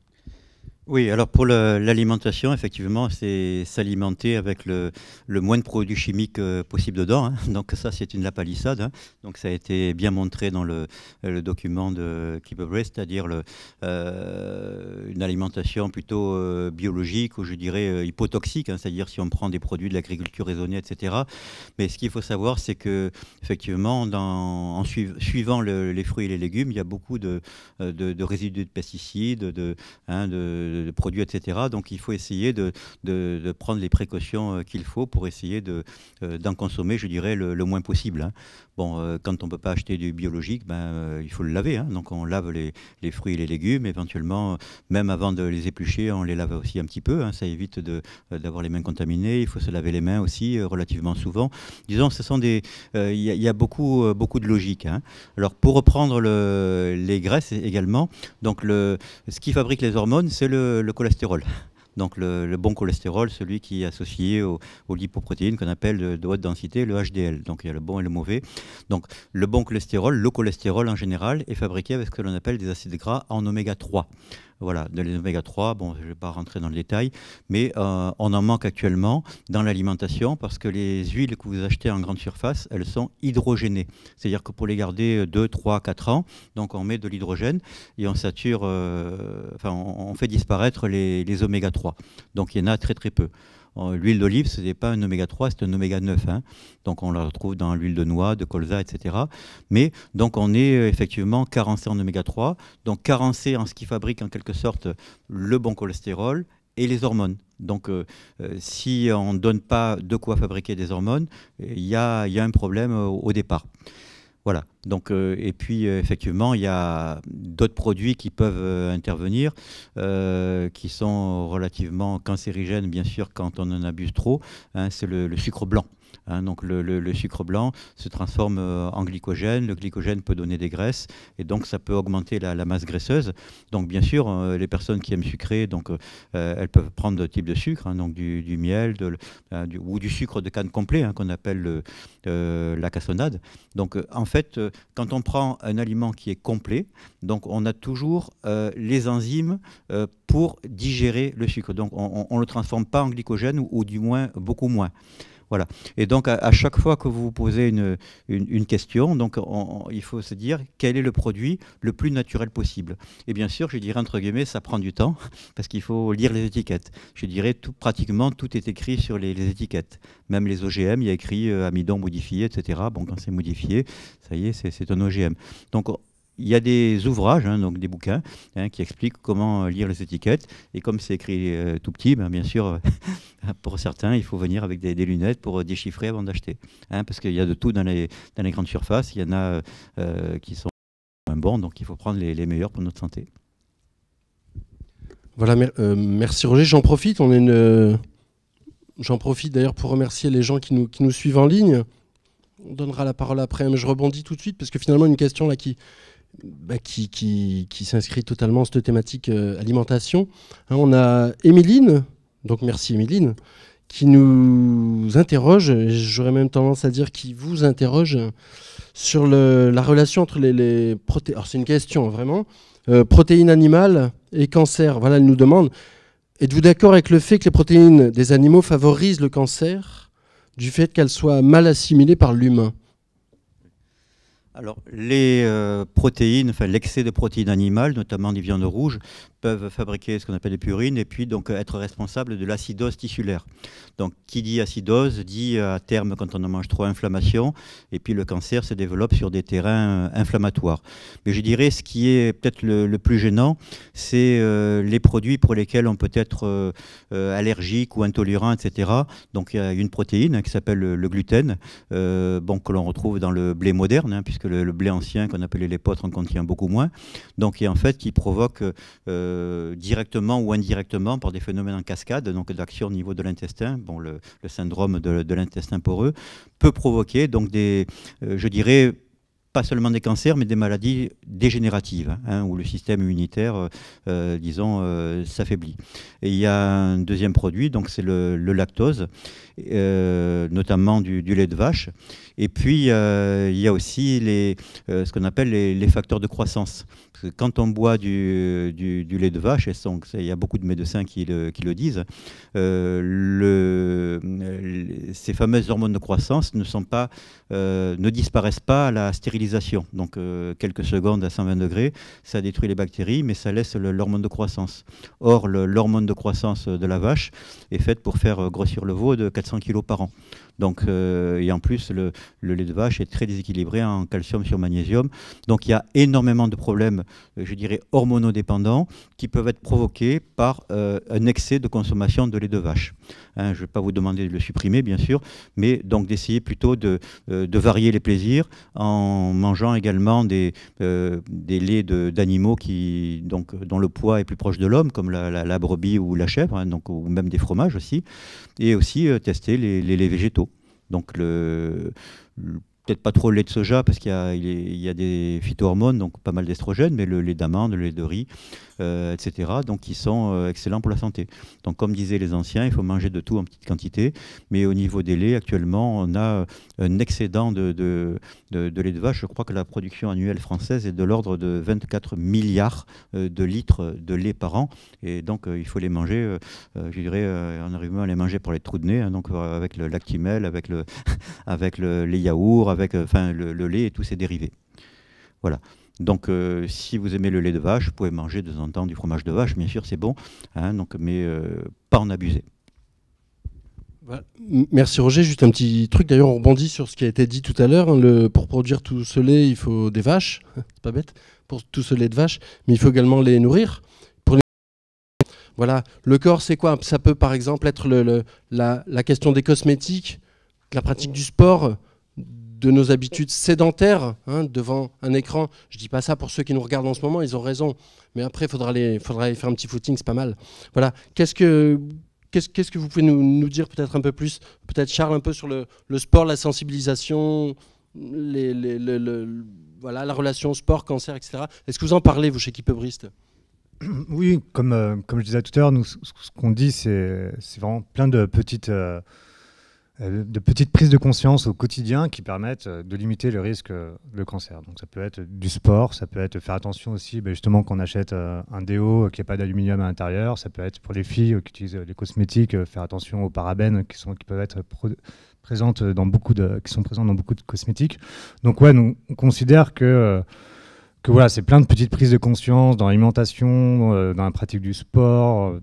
oui, alors pour l'alimentation, effectivement, c'est s'alimenter avec le, moins de produits chimiques euh, possible dedans. Hein. Donc ça, c'est une lapalissade. Hein. Donc ça a été bien montré dans le, document de Keep c'est-à-dire euh, une alimentation plutôt euh, biologique ou je dirais hypotoxique, hein. c'est-à-dire si on prend des produits de l'agriculture raisonnée, etc. Mais ce qu'il faut savoir, c'est que effectivement, dans, en suivant les fruits et les légumes, il y a beaucoup de, résidus de pesticides, de, de de, produits, etc. Donc il faut essayer de, prendre les précautions euh, qu'il faut pour essayer euh, d'en consommer, je dirais, le, moins possible. Hein. Bon, euh, quand on ne peut pas acheter du biologique, ben, euh, il faut le laver. Hein. donc on lave les, fruits et les légumes, éventuellement, euh, même avant de les éplucher, on les lave aussi un petit peu. Hein. ça évite d'avoir les mains contaminées. Il faut se laver les mains aussi relativement souvent. Disons, ce sont des, il y, a beaucoup, beaucoup de logique. Hein. Alors pour reprendre les graisses également, donc ce qui fabrique les hormones, c'est le cholestérol donc le, bon cholestérol, celui qui est associé aux lipoprotéines qu'on appelle de, de, haute densité, le HDL. Donc il y a le bon et le mauvais. Donc le bon cholestérol, le cholestérol en général, est fabriqué avec ce que l'on appelle des acides gras en oméga 3. Voilà, de les oméga 3, bon, je ne vais pas rentrer dans le détail, mais euh, on en manque actuellement dans l'alimentation parce que les huiles que vous achetez en grande surface, elles sont hydrogénées. C'est-à-dire que pour les garder 2, 3, 4 ans, donc on met de l'hydrogène et on sature, euh, enfin, on, fait disparaître les oméga 3. Donc il y en a très très peu. L'huile d'olive, ce n'est pas un oméga 3, c'est un oméga 9. Hein. Donc on la retrouve dans l'huile de noix, de colza, etc. Mais donc on est euh, effectivement carencé en oméga 3, donc carencé en ce qui fabrique en quelque sorte le bon cholestérol et les hormones. Donc, euh, euh, si on ne donne pas de quoi fabriquer des hormones, il y, a, un problème au départ. Voilà. Donc, euh, et puis, euh, effectivement, il y a d'autres produits qui peuvent euh, intervenir, qui sont relativement cancérigènes, bien sûr, quand on en abuse trop. Hein. c'est le, sucre blanc. Hein. donc le, sucre blanc se transforme euh, en glycogène, le glycogène peut donner des graisses et donc ça peut augmenter la, masse graisseuse. Donc bien sûr, euh, les personnes qui aiment sucrer, donc euh, elles peuvent prendre de types de sucre, hein. donc du, miel de, ou du sucre de canne complet hein, qu'on appelle la cassonade. Donc en fait, quand on prend un aliment qui est complet, donc on a toujours les enzymes pour digérer le sucre. Donc on ne le transforme pas en glycogène ou du moins beaucoup moins. Voilà. Et donc, à, chaque fois que vous vous posez une, question, donc il faut se dire quel est le produit le plus naturel possible. Et bien sûr, je dirais entre guillemets, ça prend du temps parce qu'il faut lire les étiquettes. Je dirais tout, pratiquement tout est écrit sur les, étiquettes. Même les OGM, il y a écrit euh, amidon modifié, etc. Bon, quand c'est modifié, ça y est, c'est un OGM. Donc, il y a des ouvrages, hein, donc des bouquins, hein, qui expliquent comment lire les étiquettes. Et comme c'est écrit euh, tout petit, ben, bien sûr, euh, pour certains, il faut venir avec des, lunettes pour euh, déchiffrer avant d'acheter. Hein, parce qu'il y a de tout dans les, grandes surfaces. Il y en a qui sont bons, donc il faut prendre les, meilleurs pour notre santé. Voilà, merci Roger. J'en profite, on est J'en profite d'ailleurs pour remercier les gens qui nous, qui nous suivent en ligne. On donnera la parole après, mais je rebondis tout de suite parce que finalement une question là qui, bah, qui, s'inscrit totalement cette thématique euh, alimentation. Hein, on a Émiline, donc merci Émiline, qui nous interroge, j'aurais même tendance à dire qui vous interroge, sur la relation entre les, protéines. c'est une question hein, vraiment. Euh, protéines animales et cancer. Voilà, elle nous demande, êtes-vous d'accord avec le fait que les protéines des animaux favorisent le cancer du fait qu'elles soient mal assimilées par l'humain alors, les euh, protéines, enfin l'excès de protéines animales, notamment des viandes rouges, peuvent fabriquer ce qu'on appelle les purines et puis donc euh, être responsables de l'acidose tissulaire. Donc qui dit acidose dit euh, à terme quand on en mange trop inflammation et puis le cancer se développe sur des terrains euh, inflammatoires. Mais je dirais ce qui est peut-être le, plus gênant, c'est les produits pour lesquels on peut être allergique ou intolérant, etc. Donc il y a une protéine hein, qui s'appelle le, gluten, bon, que l'on retrouve dans le blé moderne, hein, puisque le, blé ancien qu'on appelait les potres en contient beaucoup moins. Donc et en fait qui provoque euh, directement ou indirectement par des phénomènes en cascade, donc d'action au niveau de l'intestin, bon, le, syndrome de, l'intestin poreux, peut provoquer donc des, euh, je dirais, pas seulement des cancers, mais des maladies dégénératives, hein, hein, où le système immunitaire, euh, euh, disons, euh, s'affaiblit. Et il y a un deuxième produit, donc c'est le, lactose, notamment du, lait de vache. Et puis, il y a aussi les, ce qu'on appelle les, facteurs de croissance. quand on boit du, lait de vache, et il y a beaucoup de médecins qui le, disent, le, ces fameuses hormones de croissance ne, sont pas, ne disparaissent pas à la stérilisation. Donc euh, quelques secondes à 120 degrés, ça détruit les bactéries, mais ça laisse l'hormone de croissance. Or, l'hormone de croissance de la vache est faite pour faire euh, grossir le veau de 400 kg par an. Donc, euh, et en plus, le, lait de vache est très déséquilibré en calcium sur magnésium. Donc, il y a énormément de problèmes, euh, je dirais, hormonodépendants qui peuvent être provoqués par euh, un excès de consommation de lait de vache. Hein, je ne vais pas vous demander de le supprimer, bien sûr, mais donc d'essayer plutôt de, varier les plaisirs en mangeant également des, des laits d'animaux qui, donc, dont le poids est plus proche de l'homme, comme la, brebis ou la chèvre, hein, donc, ou même des fromages aussi, et aussi tester les, les laits végétaux. Donc le, peut-être pas trop le lait de soja parce qu'il y, a, il y a des phytohormones, donc pas mal d'estrogènes, mais le lait d'amande, le lait de riz, euh, etc., donc ils sont euh, excellents pour la santé. Donc comme disaient les anciens, il faut manger de tout en petite quantité, mais au niveau des laits, actuellement, on a un excédent de, de, de, lait de vache. Je crois que la production annuelle française est de l'ordre de 24 milliards euh, de litres de lait par an, et donc il faut les manger, je dirais, en arrivant à les manger pour les trous de nez, hein. donc avec le lactimel, avec le, avec le, les yaourts, avec euh, enfin, le, lait et tous ses dérivés. Voilà. Donc, euh, si vous aimez le lait de vache, vous pouvez manger de temps en temps du fromage de vache, bien sûr, c'est bon, hein, donc, mais euh, pas en abuser. Merci Roger. Juste un petit truc. D'ailleurs, on rebondit sur ce qui a été dit tout à l'heure. Hein, pour produire tout ce lait, il faut des vaches. C'est pas bête. Pour tout ce lait de vache, mais il faut également les nourrir. Pour les... Voilà. Le corps, c'est quoi Ça peut par exemple être la, la, question des cosmétiques, la pratique du sport de nos habitudes sédentaires hein, devant un écran. Je dis pas ça pour ceux qui nous regardent en ce moment, ils ont raison. Mais après, il faudra aller, faire un petit footing, c'est pas mal. Voilà. Qu'est-ce que Qu'est-ce que vous pouvez nous, dire peut-être un peu plus Peut-être Charles, un peu sur le, sport, la sensibilisation, les, voilà, la relation sport-cancer, etc. Est-ce que vous en parlez, vous, chez Kipebrist Oui, comme, euh, comme je disais tout à l'heure, ce qu'on dit, c'est vraiment plein de petites... Euh, euh, de petites prises de conscience au quotidien qui permettent euh, de limiter le risque euh, de cancer. Donc ça peut être du sport, ça peut être faire attention aussi bah, justement qu'on achète un déo qui n'a pas d'aluminium à l'intérieur, ça peut être pour les filles qui utilisent les cosmétiques, faire attention aux parabènes qui, sont, qui peuvent être présentes dans beaucoup de, qui sont dans beaucoup de cosmétiques. Donc ouais, nous, on considère que que voilà, c'est plein de petites prises de conscience dans l'alimentation, dans la pratique du sport,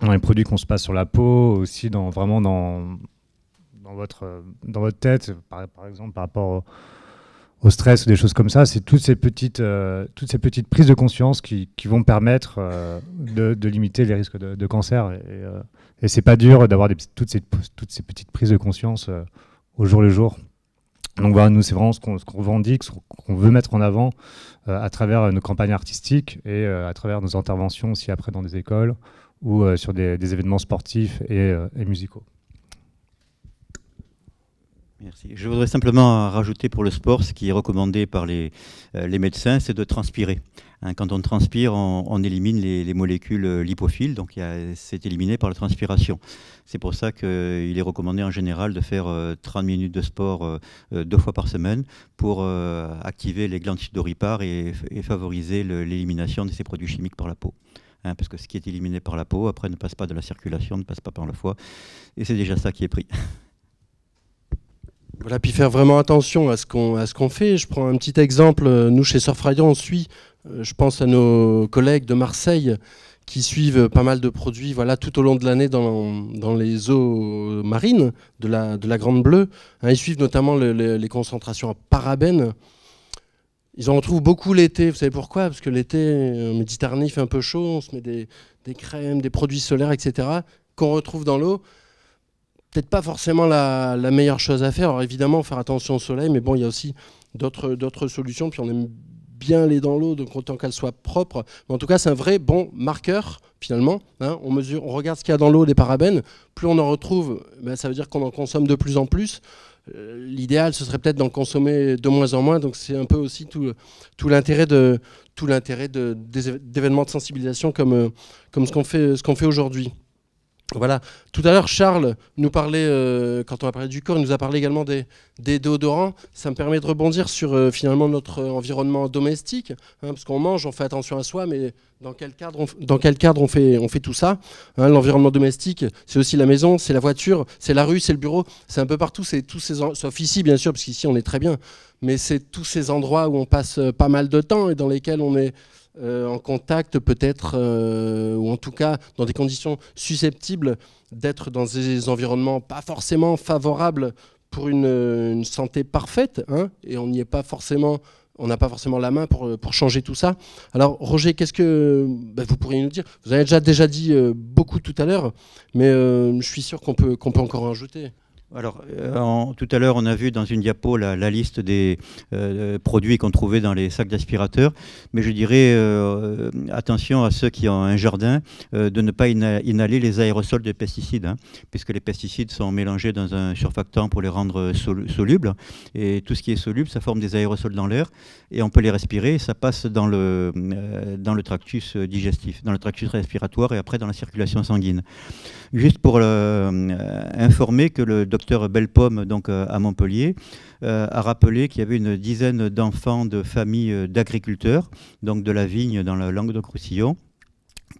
dans les produits qu'on se passe sur la peau, aussi dans vraiment dans dans, votre, dans votre tête, par, exemple par rapport au, stress ou des choses comme ça, c'est toutes, ces petites, euh, toutes ces petites prises de conscience qui, vont permettre euh, de, limiter les risques de, cancer. Et, euh, et c'est pas dur d'avoir toutes ces, toutes ces petites prises de conscience au jour le jour. Donc voilà, nous, c'est vraiment ce qu'on qu revendique, ce qu'on veut mettre en avant à travers nos campagnes artistiques et à travers nos interventions aussi après dans des écoles ou sur des, événements sportifs et musicaux. Je voudrais simplement rajouter pour le sport, ce qui est recommandé par les, euh, médecins, c'est de transpirer. Hein, quand on transpire, on, élimine les, molécules euh, lipophiles, donc c'est éliminé par la transpiration. C'est pour ça qu'il euh, est recommandé en général de faire 30 minutes de sport deux fois par semaine pour activer les glandes sudoripares et, favoriser l'élimination de ces produits chimiques par la peau. Hein, parce que ce qui est éliminé par la peau, après, ne passe pas de la circulation, ne passe pas par le foie. Et c'est déjà ça qui est pris. Voilà, puis faire vraiment attention à ce qu'on à ce qu'on fait. Je prends un petit exemple. Nous, chez Surfrider, on suit. Euh, je pense à nos collègues de Marseille qui suivent pas mal de produits voilà, tout au long de l'année dans, dans, les eaux marines de la, de la Grande Bleue. Hein, ils suivent notamment les concentrations à parabènes. Ils en retrouvent beaucoup l'été. Vous savez pourquoi Parce que l'été, en Méditerranée, il fait un peu chaud, on se met des, des crèmes, des produits solaires, etc., qu'on retrouve dans l'eau peut-être pas forcément la, meilleure chose à faire. Alors évidemment, faire attention au soleil, mais bon, il y a aussi d'autres solutions. Puis on aime bien les dans l'eau, donc autant qu'elle soit propre. Mais en tout cas, c'est un vrai bon marqueur, finalement. Hein. on, mesure, on regarde ce qu'il y a dans l'eau, des parabènes. Plus on en retrouve, ben, ça veut dire qu'on en consomme de plus en plus. Euh, l'idéal, ce serait peut-être d'en consommer de moins en moins. Donc c'est un peu aussi tout, tout l'intérêt d'événements de, sensibilisation comme, euh, comme ce qu'on fait, fait aujourd'hui. Voilà. Tout à l'heure, Charles nous parlait, euh, quand on a parlé du corps, il nous a parlé également des, des déodorants. Ça me permet de rebondir sur euh, finalement notre euh, environnement domestique, hein, parce qu'on mange, on fait attention à soi, mais dans quel cadre on, dans quel cadre on, fait, tout ça hein? L'environnement domestique, c'est aussi la maison, c'est la voiture, c'est la rue, c'est le bureau, c'est un peu partout, c'est tous ces sauf ici bien sûr, parce qu'ici on est très bien, mais c'est tous ces endroits où on passe pas mal de temps et dans lesquels on est euh, en contact peut-être, euh, ou en tout cas dans des conditions susceptibles d'être dans des environnements pas forcément favorables pour une, euh, santé parfaite, hein, et on n'y est pas forcément on n'a pas forcément la main pour, changer tout ça. Alors Roger, qu'est-ce que bah, vous pourriez nous dire Vous avez déjà, déjà dit beaucoup tout à l'heure, mais je suis sûr qu'on qu'on peut encore en ajouter. Alors, euh, tout à l'heure, on a vu dans une diapo la, liste des euh, euh, produits qu'on trouvait dans les sacs d'aspirateurs, mais je dirais attention à ceux qui ont un jardin de ne pas inhaler les aérosols de pesticides, hein, puisque les pesticides sont mélangés dans un surfactant pour les rendre solubles, et tout ce qui est soluble, ça forme des aérosols dans l'air, et on peut les respirer, ça passe dans le, dans le tractus digestif, dans le tractus respiratoire, et après dans la circulation sanguine. Juste pour informer que le docteur docteur Bellepomme, donc euh, à Montpellier, euh, a rappelé qu'il y avait une dizaine d'enfants de familles euh, d'agriculteurs, donc de la vigne dans la langue de Croussillon,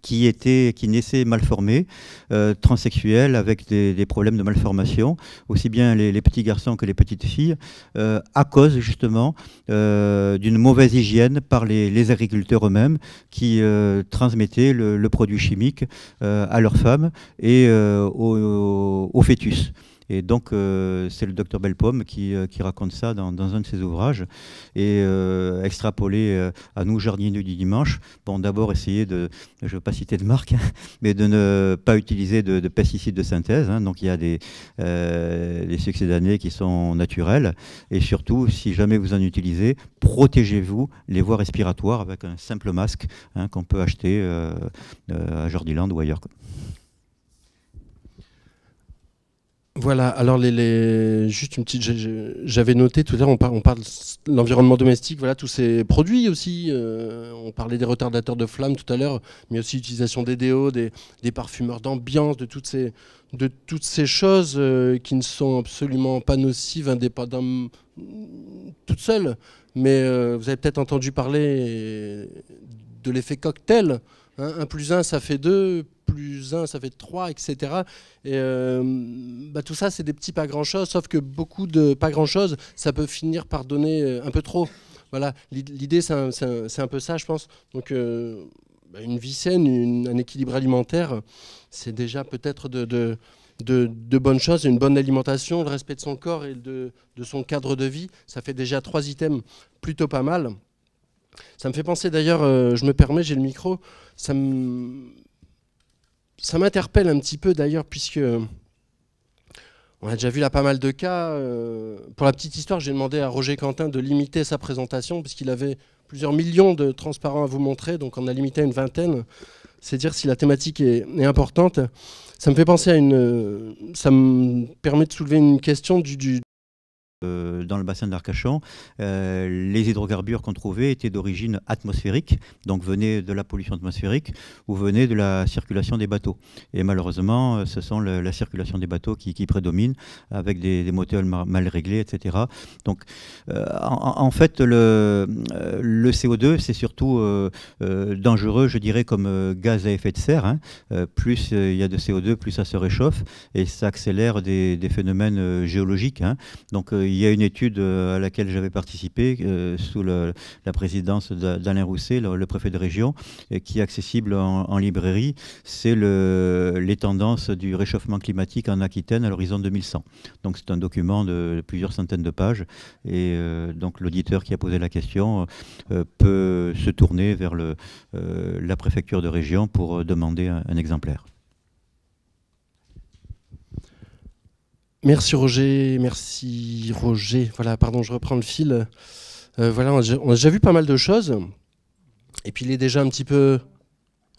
qui étaient, qui naissaient malformés, euh, transsexuels, avec des, problèmes de malformation, aussi bien les, petits garçons que les petites filles, à cause justement d'une mauvaise hygiène par les, agriculteurs eux-mêmes qui transmettaient le, produit chimique à leurs femmes et au fœtus. Et donc, euh, c'est le docteur Belpomme qui, euh, raconte ça dans, un de ses ouvrages. Et euh, extrapolé euh, à nous, jardiniers du dimanche, bon, d'abord essayer de, je ne veux pas citer de marque, hein, mais de ne pas utiliser de, pesticides de synthèse. Hein. donc, il y a des, succès d'années qui sont naturels. Et surtout, si jamais vous en utilisez, protégez-vous les voies respiratoires avec un simple masque hein, qu'on peut acheter à Jordiland ou ailleurs. Voilà, alors les, juste une petite, j'avais noté tout à l'heure, on, parle, on parle de l'environnement domestique, voilà tous ces produits aussi, euh, on parlait des retardateurs de flammes tout à l'heure, mais aussi l'utilisation des déos, des, parfumeurs d'ambiance, de toutes ces, de toutes ces choses euh, qui ne sont absolument pas nocives indépendamment toutes seules, mais euh, vous avez peut-être entendu parler de l'effet cocktail, hein, un plus un ça fait deux, plus 1, ça fait 3, etc. Et euh, bah, tout ça, c'est des petits pas grand-chose, sauf que beaucoup de pas grand-chose, ça peut finir par donner euh, un peu trop. Voilà, l'idée, c'est un, peu ça, je pense. Donc, euh, bah, une vie saine, un équilibre alimentaire, c'est déjà peut-être de, de bonnes choses, une bonne alimentation, le respect de son corps et de, son cadre de vie. Ça fait déjà trois items plutôt pas mal. Ça me fait penser d'ailleurs, je me permets, j'ai le micro, ça me, ça m'interpelle un petit peu d'ailleurs, puisque euh, on a déjà vu là pas mal de cas. Euh, pour la petite histoire, j'ai demandé à Roger Quentin de limiter sa présentation, puisqu'il avait plusieurs millions de transparents à vous montrer, donc on a limité à une vingtaine. C'est dire si la thématique est, importante. Ça me fait penser à une. Euh, ça me permet de soulever une question du euh, dans le bassin de l'Arcachon, euh, les hydrocarbures qu'on trouvait étaient d'origine atmosphérique, donc venaient de la pollution atmosphérique ou venaient de la circulation des bateaux. Et malheureusement, euh, ce sont la circulation des bateaux qui, qui prédomine, avec des, moteurs mal réglés, etc. Donc, en, fait, le, le CO2, c'est surtout dangereux, je dirais, comme gaz à effet de serre. Hein. plus il y a de CO2, plus ça se réchauffe et ça accélère des, phénomènes géologiques. Hein. Donc, il il y a une étude euh, à laquelle j'avais participé euh, sous la présidence d'Alain Rousset, le, préfet de région, et euh, qui est accessible en, librairie. C'est les tendances du réchauffement climatique en Aquitaine à l'horizon 2100. Donc c'est un document de plusieurs centaines de pages. Et donc l'auditeur qui a posé la question peut se tourner vers la préfecture de région pour demander un exemplaire. Merci Roger, merci Roger. Voilà, pardon, je reprends le fil. Euh, voilà, on a, déjà vu pas mal de choses. Et puis il est déjà un petit peu.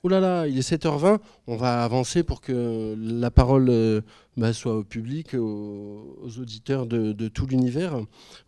Ouh là là, il est 7h20. On va avancer pour que la parole euh, bah, soit au public, aux, auditeurs de, tout l'univers.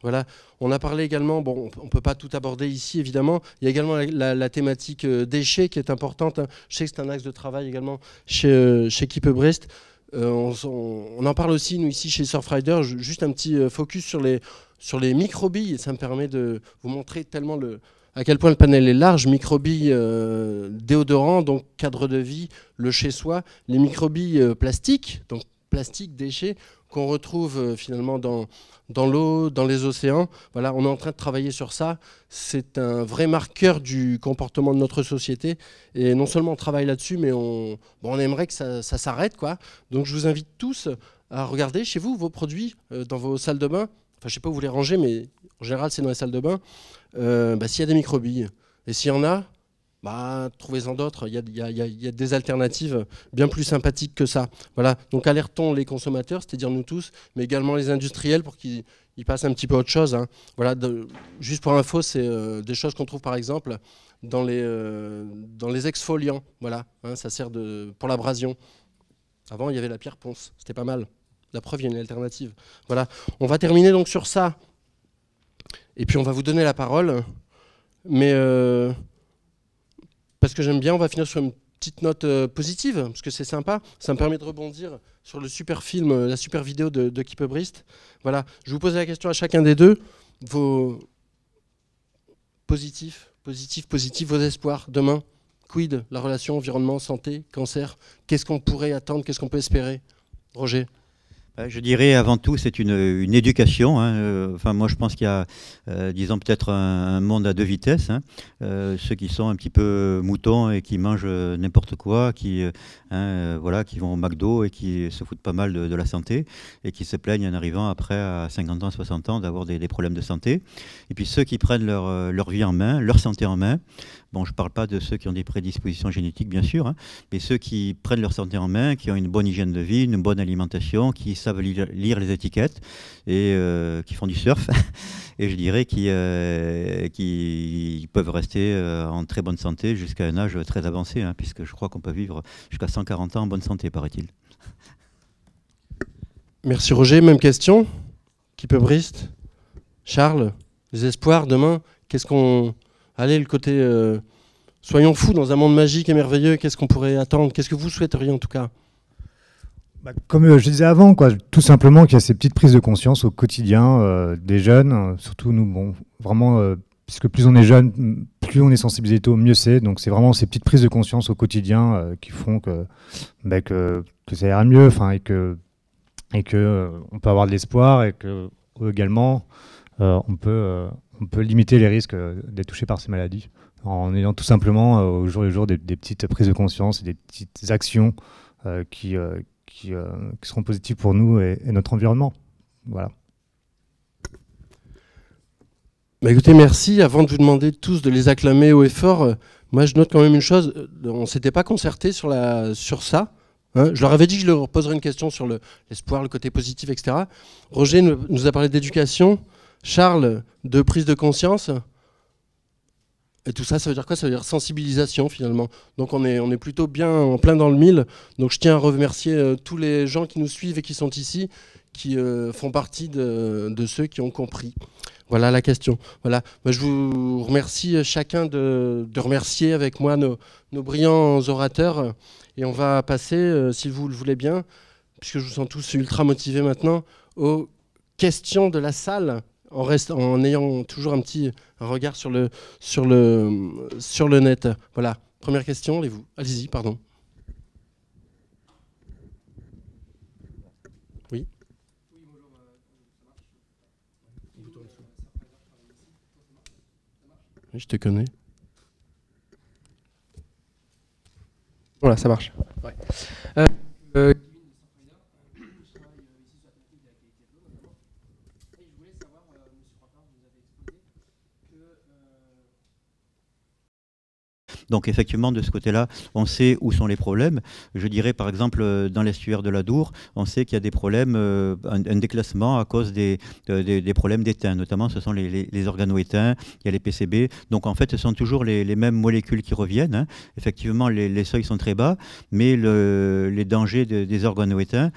Voilà, on a parlé également. Bon, on peut pas tout aborder ici, évidemment. Il y a également la, thématique euh, déchets qui est importante. Hein. Je sais que c'est un axe de travail également chez, chez Brest. Euh, on, en parle aussi, nous, ici, chez Surfrider. Juste un petit euh, focus sur les, sur les microbilles. Ça me permet de vous montrer tellement le, à quel point le panel est large, microbilles déodorant, euh, déodorants, donc cadre de vie, le chez-soi, les microbilles plastiques, donc plastique, déchets, qu'on retrouve euh, finalement dans, dans l'eau, dans les océans. Voilà, on est en train de travailler sur ça. C'est un vrai marqueur du comportement de notre société. Et non seulement on travaille là-dessus, mais on, aimerait que ça, s'arrête. Quoi. Donc je vous invite tous à regarder chez vous vos produits euh, dans vos salles de bain. Enfin, je sais pas où vous les rangez, mais en général, c'est dans les salles de bain. Euh, bah, s'il y a des microbilles. Et s'il y en a, bah, trouvez-en d'autres. Il y, a, des alternatives bien plus sympathiques que ça. Voilà. Donc alertons les consommateurs, c'est-à-dire nous tous, mais également les industriels pour qu'ils passent un petit peu à autre chose. Hein. Voilà. juste pour info, c'est euh, des choses qu'on trouve par exemple dans les, euh, exfoliants. Voilà. Hein, ça sert pour l'abrasion. Avant, il y avait la pierre ponce. C'était pas mal. La preuve, il y a une alternative. Voilà. On va terminer donc sur ça. Et puis on va vous donner la parole. Mais euh, parce que j'aime bien, on va finir sur une petite note euh, positive, parce que c'est sympa. Ça me permet de rebondir sur le super film, euh, la super vidéo de, de Brist. Voilà, je vous pose la question à chacun des deux. Vos positifs, positifs, positifs, vos espoirs demain Quid La relation environnement, santé, cancer Qu'est-ce qu'on pourrait attendre Qu'est-ce qu'on peut espérer Roger euh, je dirais avant tout, c'est une, une, éducation. Hein. Euh, enfin, moi, je pense qu'il y a, euh, disons, peut-être un, monde à deux vitesses. Hein. ceux qui sont un petit peu moutons et qui mangent n'importe quoi, qui, hein, voilà, qui vont au McDo et qui se foutent pas mal de, la santé et qui se plaignent en arrivant après à 50 ans, 60 ans d'avoir des, des, problèmes de santé. Et puis ceux qui prennent leur, leur vie en main, leur santé en main, Bon, je ne parle pas de ceux qui ont des prédispositions génétiques, bien sûr, hein, mais ceux qui prennent leur santé en main, qui ont une bonne hygiène de vie, une bonne alimentation, qui savent lire, les étiquettes et euh, qui font du surf. et je dirais qu'ils euh, peuvent rester euh, en très bonne santé jusqu'à un âge très avancé, hein, puisque je crois qu'on peut vivre jusqu'à 140 ans en bonne santé, paraît-il. Merci Roger. Même question Qui peut briste Charles, les espoirs demain Qu'est-ce qu'on allez, le côté euh, soyons fous dans un monde magique et merveilleux, qu'est-ce qu'on pourrait attendre Qu'est-ce que vous souhaiteriez en tout cas bah, Comme euh, je disais avant, quoi, tout simplement qu'il y a ces petites prises de conscience au quotidien euh, des jeunes, hein, surtout nous, bon, vraiment, puisque plus on est jeune, plus on est sensibilisé tôt, mieux c'est. Donc c'est vraiment ces petites prises de conscience au quotidien qui font bah, que, que, ça ira mieux, et que et que on peut avoir de l'espoir et que également on peut on peut limiter les risques euh, d'être touché par ces maladies en ayant tout simplement euh, au jour le jour des, petites prises de conscience et des petites actions euh, qui, qui, seront positives pour nous et, notre environnement. Voilà. Bah, écoutez, merci. Avant de vous demander tous de les acclamer haut et fort, moi je note quand même une chose, on ne s'était pas concerté sur, la, sur ça. Hein. Je leur avais dit que je leur poserais une question sur l'espoir, le, côté positif, etc. Roger nous a parlé d'éducation. Charles de prise de conscience. Et tout ça, ça veut dire quoi Ça veut dire sensibilisation finalement. Donc on est, on est plutôt bien en plein dans le mille. Donc je tiens à remercier euh, tous les gens qui nous suivent et qui sont ici, qui euh, font partie de, ceux qui ont compris. Voilà la question. Voilà. je vous remercie euh, chacun de, remercier avec moi nos, brillants orateurs. Et on va passer, si vous le voulez bien, puisque je vous sens tous ultra motivés maintenant, aux questions de la salle en, reste, en ayant toujours un petit regard sur le, sur le, sur le net. Voilà, première question, allez-vous. Allez-y, pardon. Oui Oui, je te connais. Voilà, ça marche. Ouais. Euh, euh, Donc effectivement, de ce côté-là, on sait où sont les problèmes. Je dirais par exemple, euh, dans l'estuaire de la Dour, on sait qu'il y a des problèmes, euh, un, déclassement à cause euh, des, des, problèmes d'étain, notamment ce sont les, les, organoétains, il y a les PCB. Donc en fait, ce sont toujours les, mêmes molécules qui reviennent. Hein. Effectivement, les, seuils sont très bas, mais le, les dangers des organoétains,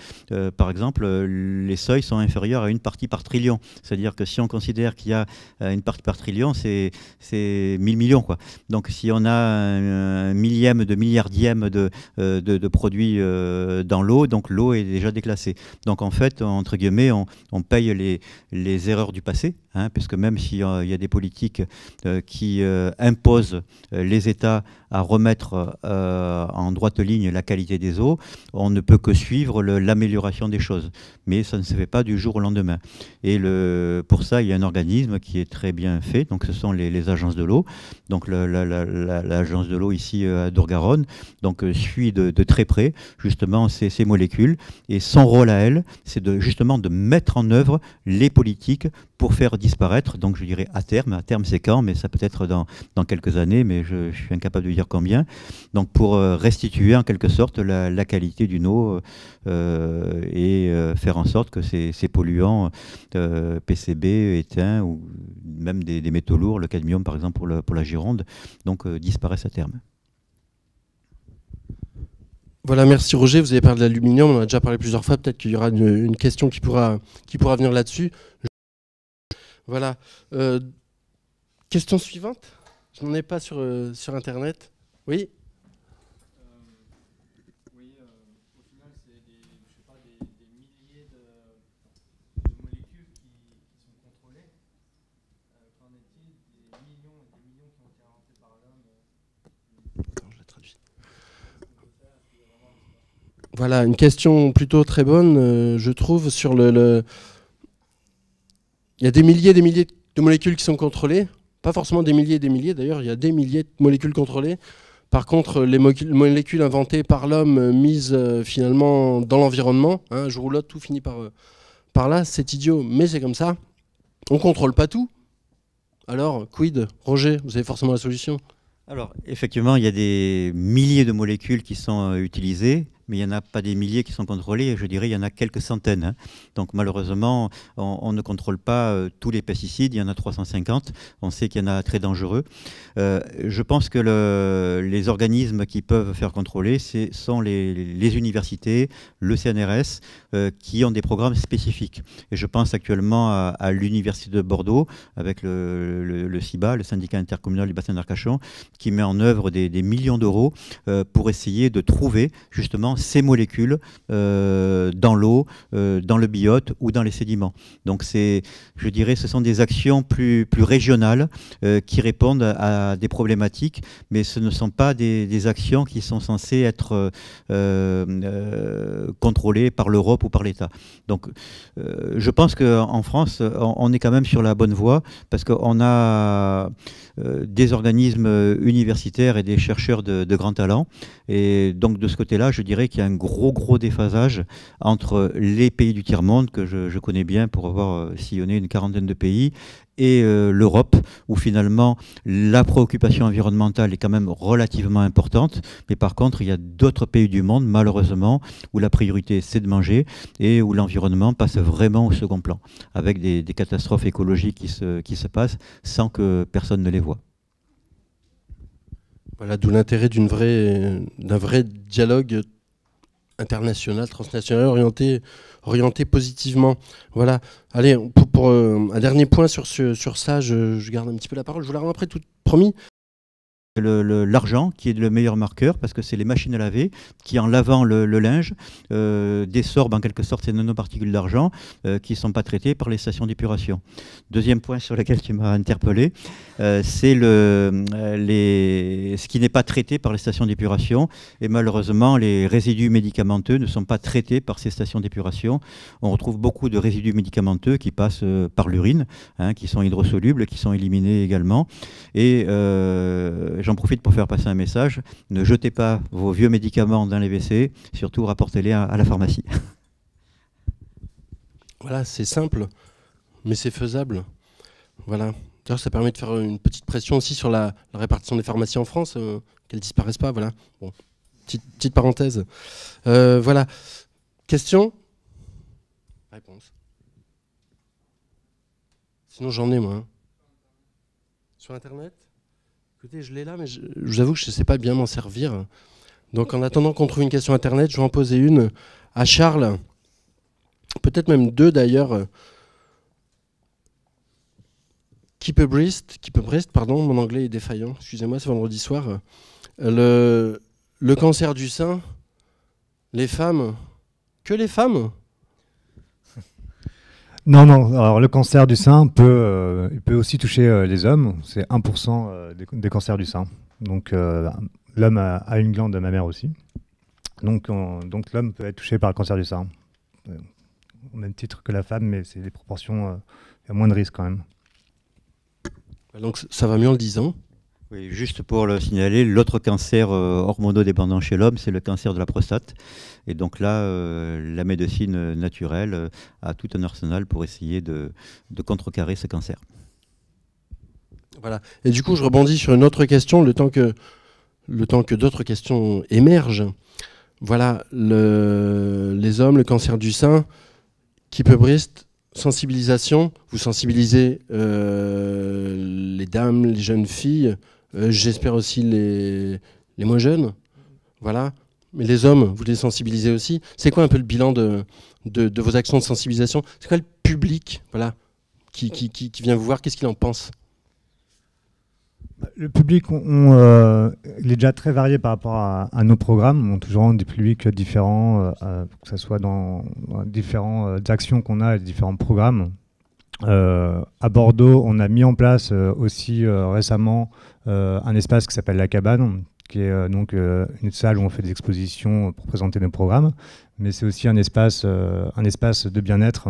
par exemple, les seuils sont inférieurs à une partie par trillion. C'est-à-dire que si on considère qu'il y a une partie par trillion, c'est 1000 millions. Quoi. Donc si on a un, millième de milliardième de, euh, produits euh, dans l'eau, donc l'eau est déjà déclassée. Donc en fait, entre guillemets, on, paye les erreurs du passé, Hein, puisque même s'il y a des politiques euh, qui euh, imposent euh, les États à remettre en droite ligne la qualité des eaux, on ne peut que suivre l'amélioration des choses. Mais ça ne se fait pas du jour au lendemain. Et pour ça, il y a un organisme qui est très bien fait, donc ce sont les, agences de l'eau. Donc l'agence de l'eau ici à Dourgaronne donc, suit de, très près justement ces, molécules. Et son rôle à elle, c'est de, justement de mettre en œuvre les politiques pour faire disparaître disparaître. Donc je dirais à terme, à terme c'est quand, mais ça peut être dans, quelques années, mais je, suis incapable de dire combien. Donc pour euh, restituer en quelque sorte la, qualité d'une eau euh, et euh, faire en sorte que ces, polluants PCB, éteints ou même des, métaux lourds, le cadmium par exemple pour, pour la Gironde, donc disparaissent à terme. Voilà, merci Roger. Vous avez parlé de l'aluminium, on en a déjà parlé plusieurs fois. Peut-être qu'il y aura une, question qui pourra, qui pourra venir là-dessus. Voilà. Euh, question suivante. Je n'en ai pas sur, euh, sur Internet. Oui euh, Oui, euh, au final, c'est des, je sais pas, des, des milliers de, de, molécules qui, qui sont contrôlées. Qu'en est-il des millions et des millions qui ont été inventés par l'homme Attends, je traduis. Voilà, une question plutôt très bonne, je trouve, sur le, le il y a des milliers et des milliers de molécules qui sont contrôlées. Pas forcément des milliers et des milliers, d'ailleurs, il y a des milliers de molécules contrôlées. Par contre, les molécules inventées par l'homme, euh, mises euh, finalement dans l'environnement, un hein, jour ou l'autre, tout finit par, euh, par là, c'est idiot, mais c'est comme ça. On ne contrôle pas tout. Alors, quid Roger, vous avez forcément la solution Alors, effectivement, il y a des milliers de molécules qui sont utilisées mais il n'y en a pas des milliers qui sont contrôlés, je dirais il y en a quelques centaines. Hein. Donc malheureusement, on, ne contrôle pas euh, tous les pesticides, il y en a 350, on sait qu'il y en a très dangereux. Euh, je pense que les organismes qui peuvent faire contrôler, ce sont les, universités, le CNRS, euh, qui ont des programmes spécifiques. Et je pense actuellement à, l'université de Bordeaux, avec le, CIBA, le syndicat intercommunal du bassin d'Arcachon, qui met en œuvre des, millions d'euros pour essayer de trouver justement ces molécules euh, dans l'eau, euh, dans le biote ou dans les sédiments. Donc c'est, je dirais, ce sont des actions plus, plus régionales euh, qui répondent à des problématiques, mais ce ne sont pas des, actions qui sont censées être contrôlées par l'Europe ou par l'État. Donc je pense qu'en France, on, est quand même sur la bonne voie parce qu'on a... Euh, des organismes euh, universitaires et des chercheurs de, de grands talents. Et donc de ce côté-là, je dirais qu'il y a un gros, gros déphasage entre les pays du tiers-monde, que je, je, connais bien pour avoir euh, sillonné une quarantaine de pays, et euh, l'Europe, où finalement la préoccupation environnementale est quand même relativement importante, mais par contre il y a d'autres pays du monde, malheureusement, où la priorité c'est de manger et où l'environnement passe vraiment au second plan, avec des, catastrophes écologiques qui se, qui se passent sans que personne ne les voit. Voilà, d'où l'intérêt d'un vrai dialogue International, transnational, orienté, positivement. Voilà. Allez, euh, un dernier point sur, sur ça, je, garde un petit peu la parole. Je vous la rends après, tout promis l'argent qui est le meilleur marqueur parce que c'est les machines à laver qui, en lavant le, linge, euh, désorbent en quelque sorte ces nanoparticules d'argent euh, qui ne sont pas traitées par les stations d'épuration. Deuxième point sur lequel tu m'as interpellé, euh, c'est le, euh, ce qui n'est pas traité par les stations d'épuration. Et malheureusement, les résidus médicamenteux ne sont pas traités par ces stations d'épuration. On retrouve beaucoup de résidus médicamenteux qui passent par l'urine, hein, qui sont hydrosolubles, qui sont éliminés également. Et j'en profite pour faire passer un message. Ne jetez pas vos vieux médicaments dans les WC, surtout rapportez-les à, la pharmacie. Voilà, c'est simple, mais c'est faisable. Voilà. D'ailleurs, ça permet de faire une petite pression aussi sur la, répartition des pharmacies en France, qu'elles euh, qu'elles disparaissent pas. Voilà. Bon. Petite, parenthèse. Euh, voilà. Question Réponse. Sinon, j'en ai, moi. Hein. Sur Internet Écoutez, je l'ai là, mais je, vous avoue que je ne sais pas bien m'en servir. Donc en attendant qu'on trouve une question Internet, je vais en poser une à Charles. Peut-être même deux d'ailleurs. Keep a Breast, Keep a brist, pardon, mon anglais est défaillant, excusez-moi, c'est vendredi soir. le cancer du sein, les femmes, que les femmes non, non. Alors, le cancer du sein peut, euh, peut aussi toucher euh, les hommes. C'est 1% euh, des, cancers du sein. Donc, l'homme a, une glande de mère aussi. Donc, donc l'homme peut être touché par le cancer du sein. Au même titre que la femme, mais c'est des proportions. Il y a moins de risques quand même. Bah, donc, ça va mieux en le disant juste pour le signaler, l'autre cancer euh, hormonodépendant chez l'homme, c'est le cancer de la prostate. Et donc là, euh, la médecine naturelle euh, a tout un arsenal pour essayer de, contrecarrer ce cancer. Voilà. Et du coup, je rebondis sur une autre question, le temps que, le temps que d'autres questions émergent. Voilà, les hommes, le cancer du sein, qui peut brister sensibilisation, vous sensibilisez les dames, les jeunes filles euh, j'espère aussi les, moins jeunes. Voilà. Mais les hommes, vous les sensibilisez aussi. C'est quoi un peu le bilan de, de, vos actions de sensibilisation C'est quoi le public voilà, qui, qui, vient vous voir Qu'est-ce qu'il en pense le public, on, euh, il est déjà très varié par rapport à, nos programmes. On a toujours des publics différents, euh, que ce soit dans, dans différentes actions qu'on a et différents programmes. Euh, à Bordeaux, on a mis en place euh, aussi euh, récemment un espace qui s'appelle La Cabane, qui est donc une salle où on fait des expositions pour présenter nos programmes, mais c'est aussi un espace, un espace de bien-être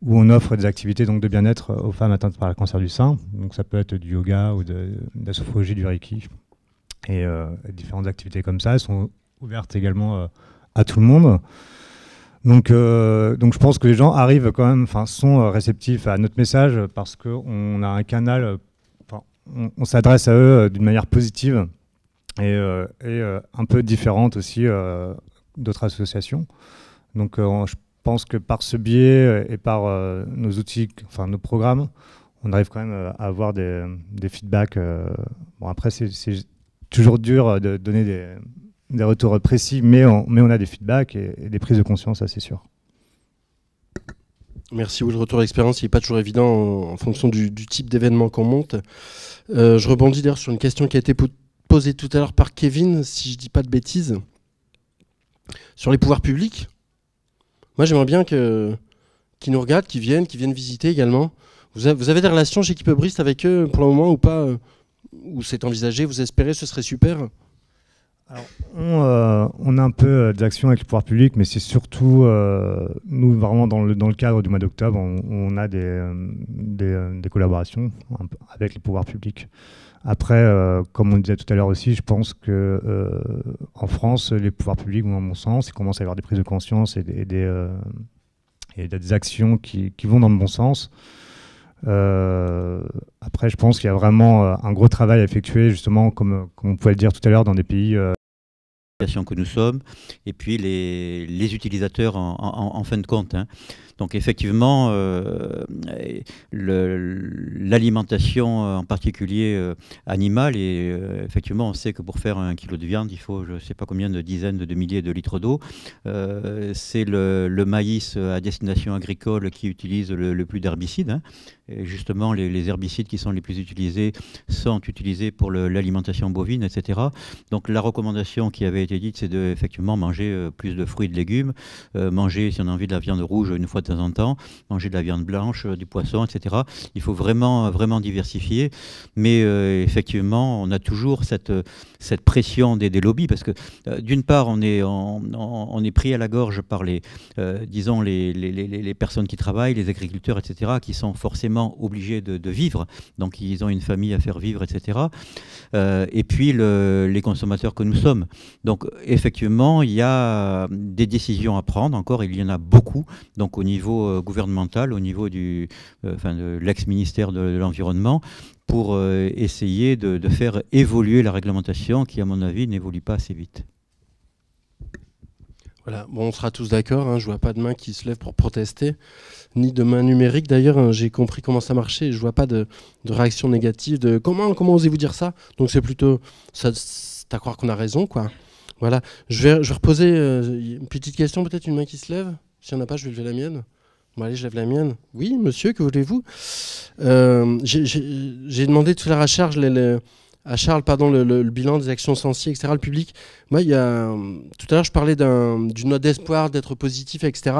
où on offre des activités donc, de bien-être aux femmes atteintes par le cancer du sein. Donc ça peut être du yoga ou de, la sophrologie, du reiki. Et différentes activités comme ça, sont ouvertes également à tout le monde. Donc, euh, donc je pense que les gens arrivent quand même, enfin, sont euh, réceptifs à notre message parce qu'on a un canal, euh, on, s'adresse à eux d'une manière positive et, un peu différente aussi d'autres associations. Donc, je pense que par ce biais et par nos outils, enfin, nos programmes, on arrive quand même à avoir des, des feedbacks. Bon, après, c'est toujours dur de donner des des retours précis, mais on, mais on a des feedbacks et, des prises de conscience, ça c'est sûr. Merci. Oui, le retour d'expérience n'est pas toujours évident en, fonction du, type d'événement qu'on monte. Euh, je rebondis d'ailleurs sur une question qui a été posée tout à l'heure par Kevin, si je ne dis pas de bêtises, sur les pouvoirs publics. Moi, j'aimerais bien que qui nous regardent, qui viennent, qui viennent visiter également. Vous avez, des relations chez Brist avec eux pour le moment ou pas euh, Ou c'est envisagé Vous espérez Ce serait super euh, on, a un peu euh, des actions avec le pouvoir public, mais c'est surtout, euh, nous, vraiment, dans le, cadre du mois d'octobre, on, a des, collaborations avec les pouvoirs publics. Après, comme on disait tout à l'heure aussi, je pense que en France, les pouvoirs publics vont dans mon sens, ils commencent à avoir des prises de conscience et des, des, actions qui, vont dans le bon sens. après, je pense qu'il y a vraiment un gros travail à effectuer, justement, comme, on pouvait le dire tout à l'heure, dans des pays que nous sommes, et puis les, utilisateurs en, fin de compte. Hein. Donc effectivement, euh, l'alimentation euh, en particulier euh, animale, et effectivement on sait que pour faire un kilo de viande, il faut je ne sais pas combien de dizaines de milliers de litres d'eau. C'est le, maïs à destination agricole qui utilise le, plus d'herbicides. Hein justement les, herbicides qui sont les plus utilisés sont utilisés pour l'alimentation bovine, etc. Donc la recommandation qui avait été dite, c'est de effectivement manger euh, plus de fruits et de légumes, euh, manger si on a envie de la viande rouge une fois de temps en temps, manger de la viande blanche, euh, du poisson, etc. Il faut vraiment vraiment diversifier, mais effectivement on a toujours cette cette pression des, lobbies parce que d'une part on est on, est pris à la gorge par les disons les personnes qui travaillent, les agriculteurs, etc. qui sont forcément obligés de, vivre, donc ils ont une famille à faire vivre, etc. Euh, et puis les consommateurs que nous sommes. Donc effectivement, il y a des décisions à prendre, encore il y en a beaucoup, donc au niveau euh, gouvernemental, au niveau du, euh, de l'ex-ministère de, l'Environnement, pour essayer de, faire évoluer la réglementation qui, à mon avis, n'évolue pas assez vite. Voilà, bon, on sera tous d'accord, hein, je vois pas de main qui se lève pour protester ni de main numérique. D'ailleurs, hein, j'ai compris comment ça marchait. Je vois pas de, réaction négative de comment, comment osez-vous dire ça Donc c'est plutôt, ça, à croire qu'on a raison, quoi. Voilà. Je vais, reposer euh, une petite question, peut-être une main qui se lève. S'il n'y en a pas, je vais lever la mienne. Bon, allez, je lève la mienne. Oui, monsieur, que voulez-vous euh, J'ai demandé tout à l'heure à Charles, les, à Charles pardon, le, bilan des actions sensibles, etc., le public. Moi, il y a, euh, tout à l'heure, je parlais d'une note d'espoir, d'être positif, etc.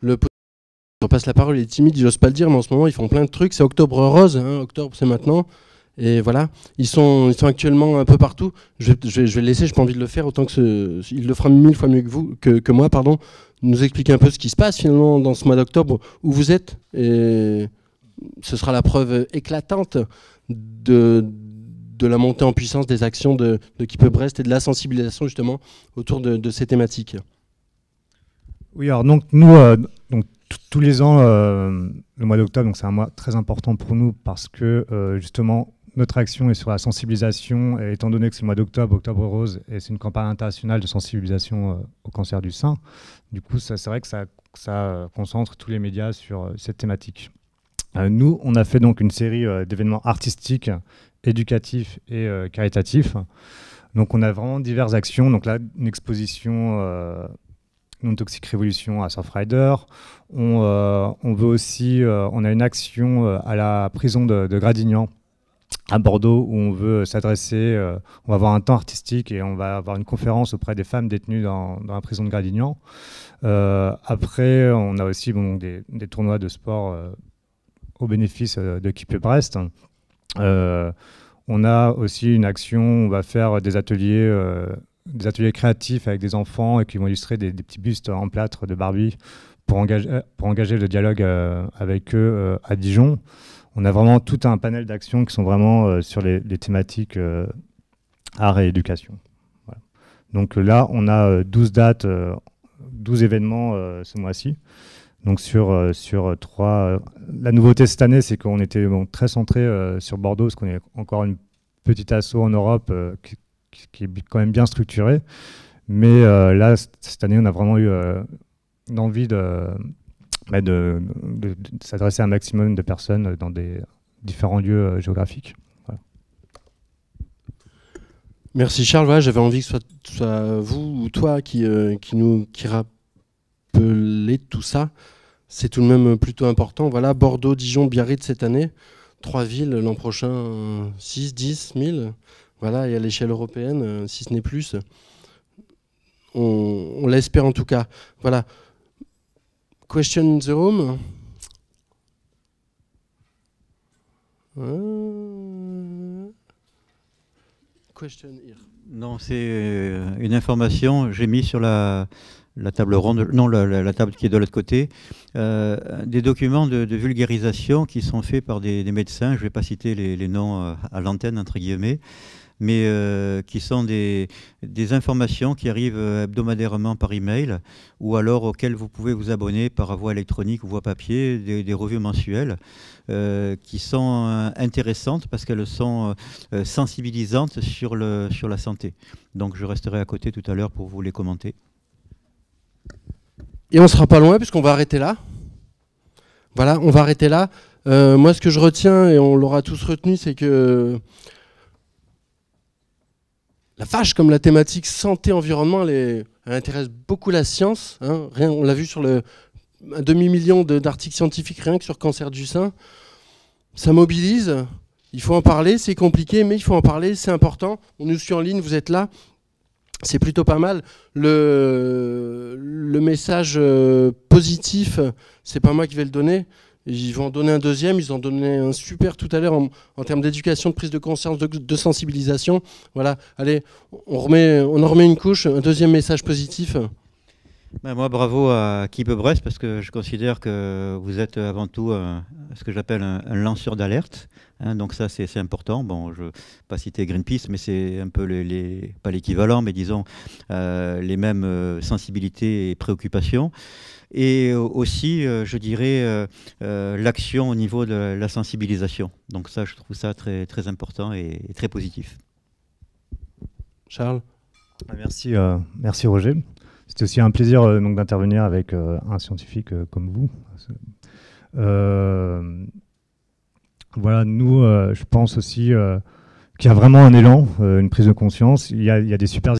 Le on passe la parole, il est timide, j'ose pas le dire, mais en ce moment, ils font plein de trucs. C'est Octobre Rose, hein, octobre, c'est maintenant. Et voilà, ils sont, ils sont actuellement un peu partout. Je, je vais le laisser, je n'ai pas envie de le faire, autant que ce, il le fera mille fois mieux que, vous, que, que, moi, pardon, nous expliquer un peu ce qui se passe finalement dans ce mois d'octobre, où vous êtes. Et ce sera la preuve éclatante de, de la montée en puissance des actions de, de Keep Brest et de la sensibilisation justement autour de, ces thématiques. Oui, alors donc nous, euh, donc tous les ans, euh, le mois d'octobre, c'est un mois très important pour nous parce que euh, justement notre action est sur la sensibilisation. Et étant donné que c'est le mois d'octobre, Octobre Rose, et c'est une campagne internationale de sensibilisation euh, au cancer du sein, du coup, c'est vrai que ça, ça, concentre tous les médias sur cette thématique. nous, on a fait donc une série d'événements artistiques, éducatifs et caritatifs. Donc, on a vraiment diverses actions. Donc là, une exposition non Toxic révolution à Surfrider. Euh, on, veut aussi, euh, on a une action euh, à la prison de, Gradignan à Bordeaux où on veut s'adresser, on va avoir un temps artistique et on va avoir une conférence auprès des femmes détenues dans, la prison de Gradignan. après, on a aussi des, tournois de sport au bénéfice de Kipe Brest. on a aussi une action, on va faire des ateliers des ateliers créatifs avec des enfants et qui vont illustrer des, petits bustes en plâtre de Barbie pour engager, euh, pour engager le dialogue euh, avec eux euh, à Dijon. On a vraiment tout un panel d'actions qui sont vraiment sur les, thématiques art et éducation. Donc là, on a 12 dates, 12 événements ce mois-ci. Donc sur, sur trois... la nouveauté cette année, c'est qu'on était très centré sur Bordeaux, parce qu'on est encore une petite asso en Europe qui, qui, est quand même bien structuré. Mais euh, là, cette année, on a vraiment eu euh, envie bah, de, s'adresser à un maximum de personnes dans des différents lieux euh, géographiques. Merci Charles. J'avais envie que ce soit, vous ou toi qui, nous qui rappelez tout ça. C'est tout de même plutôt important. Voilà, Bordeaux, Dijon, Biarritz cette année. Trois villes l'an prochain, 6, 10, 1000. Voilà, et à l'échelle européenne, euh, si ce n'est plus, on, l'espère en tout cas. Voilà. Question in the room. Euh, question here. Non, c'est euh, une information. J'ai mis sur la, table ronde, non, la, table qui est de l'autre côté, des documents de, vulgarisation qui sont faits par des, médecins, je ne vais pas citer les noms à l'antenne, entre guillemets, mais euh, qui sont des, informations qui arrivent euh, hebdomadairement par email ou alors auxquelles vous pouvez vous abonner par voie électronique ou voie papier, des, revues mensuelles euh, qui sont intéressantes parce qu'elles sont sensibilisantes sur, le, sur la santé. Donc je resterai à côté tout à l'heure pour vous les commenter. Et on ne sera pas loin puisqu'on va arrêter là. Voilà, on va arrêter là. moi, ce que je retiens, et on l'aura tous retenu, c'est que la vache, comme la thématique santé-environnement, elle, intéresse beaucoup la science. Hein. Rien, on l'a vu sur le, un demi-million d'articles scientifiques rien que sur cancer du sein. Ça mobilise. Il faut en parler, c'est compliqué, mais il faut en parler, c'est important. On nous suit en ligne, vous êtes là. C'est plutôt pas mal. Le, message euh, positif, c'est pas moi qui vais le donner, ils vont en donner un deuxième, ils ont donné un super tout à l'heure en, termes d'éducation, de prise de conscience, de, sensibilisation. Voilà, allez, on, remet, on en remet une couche, un deuxième message positif. Ben, moi, bravo à Kipe Brest parce que je considère que vous êtes avant tout euh, ce que j'appelle un, lanceur d'alerte. Hein. donc ça, c'est important. Bon, je ne vais pas citer Greenpeace, mais c'est un peu les, pas l'équivalent, mais disons euh, les mêmes euh, sensibilités et préoccupations et euh, aussi, euh, je dirais, euh, l'action au niveau de la sensibilisation. Donc ça, je trouve ça très, très important et, très positif. Charles ah, Merci, merci Roger. C'était aussi un plaisir donc d'intervenir avec un scientifique comme vous. voilà, nous, je pense aussi qu'il y a vraiment un élan, une prise de conscience. Il y a, il y a des super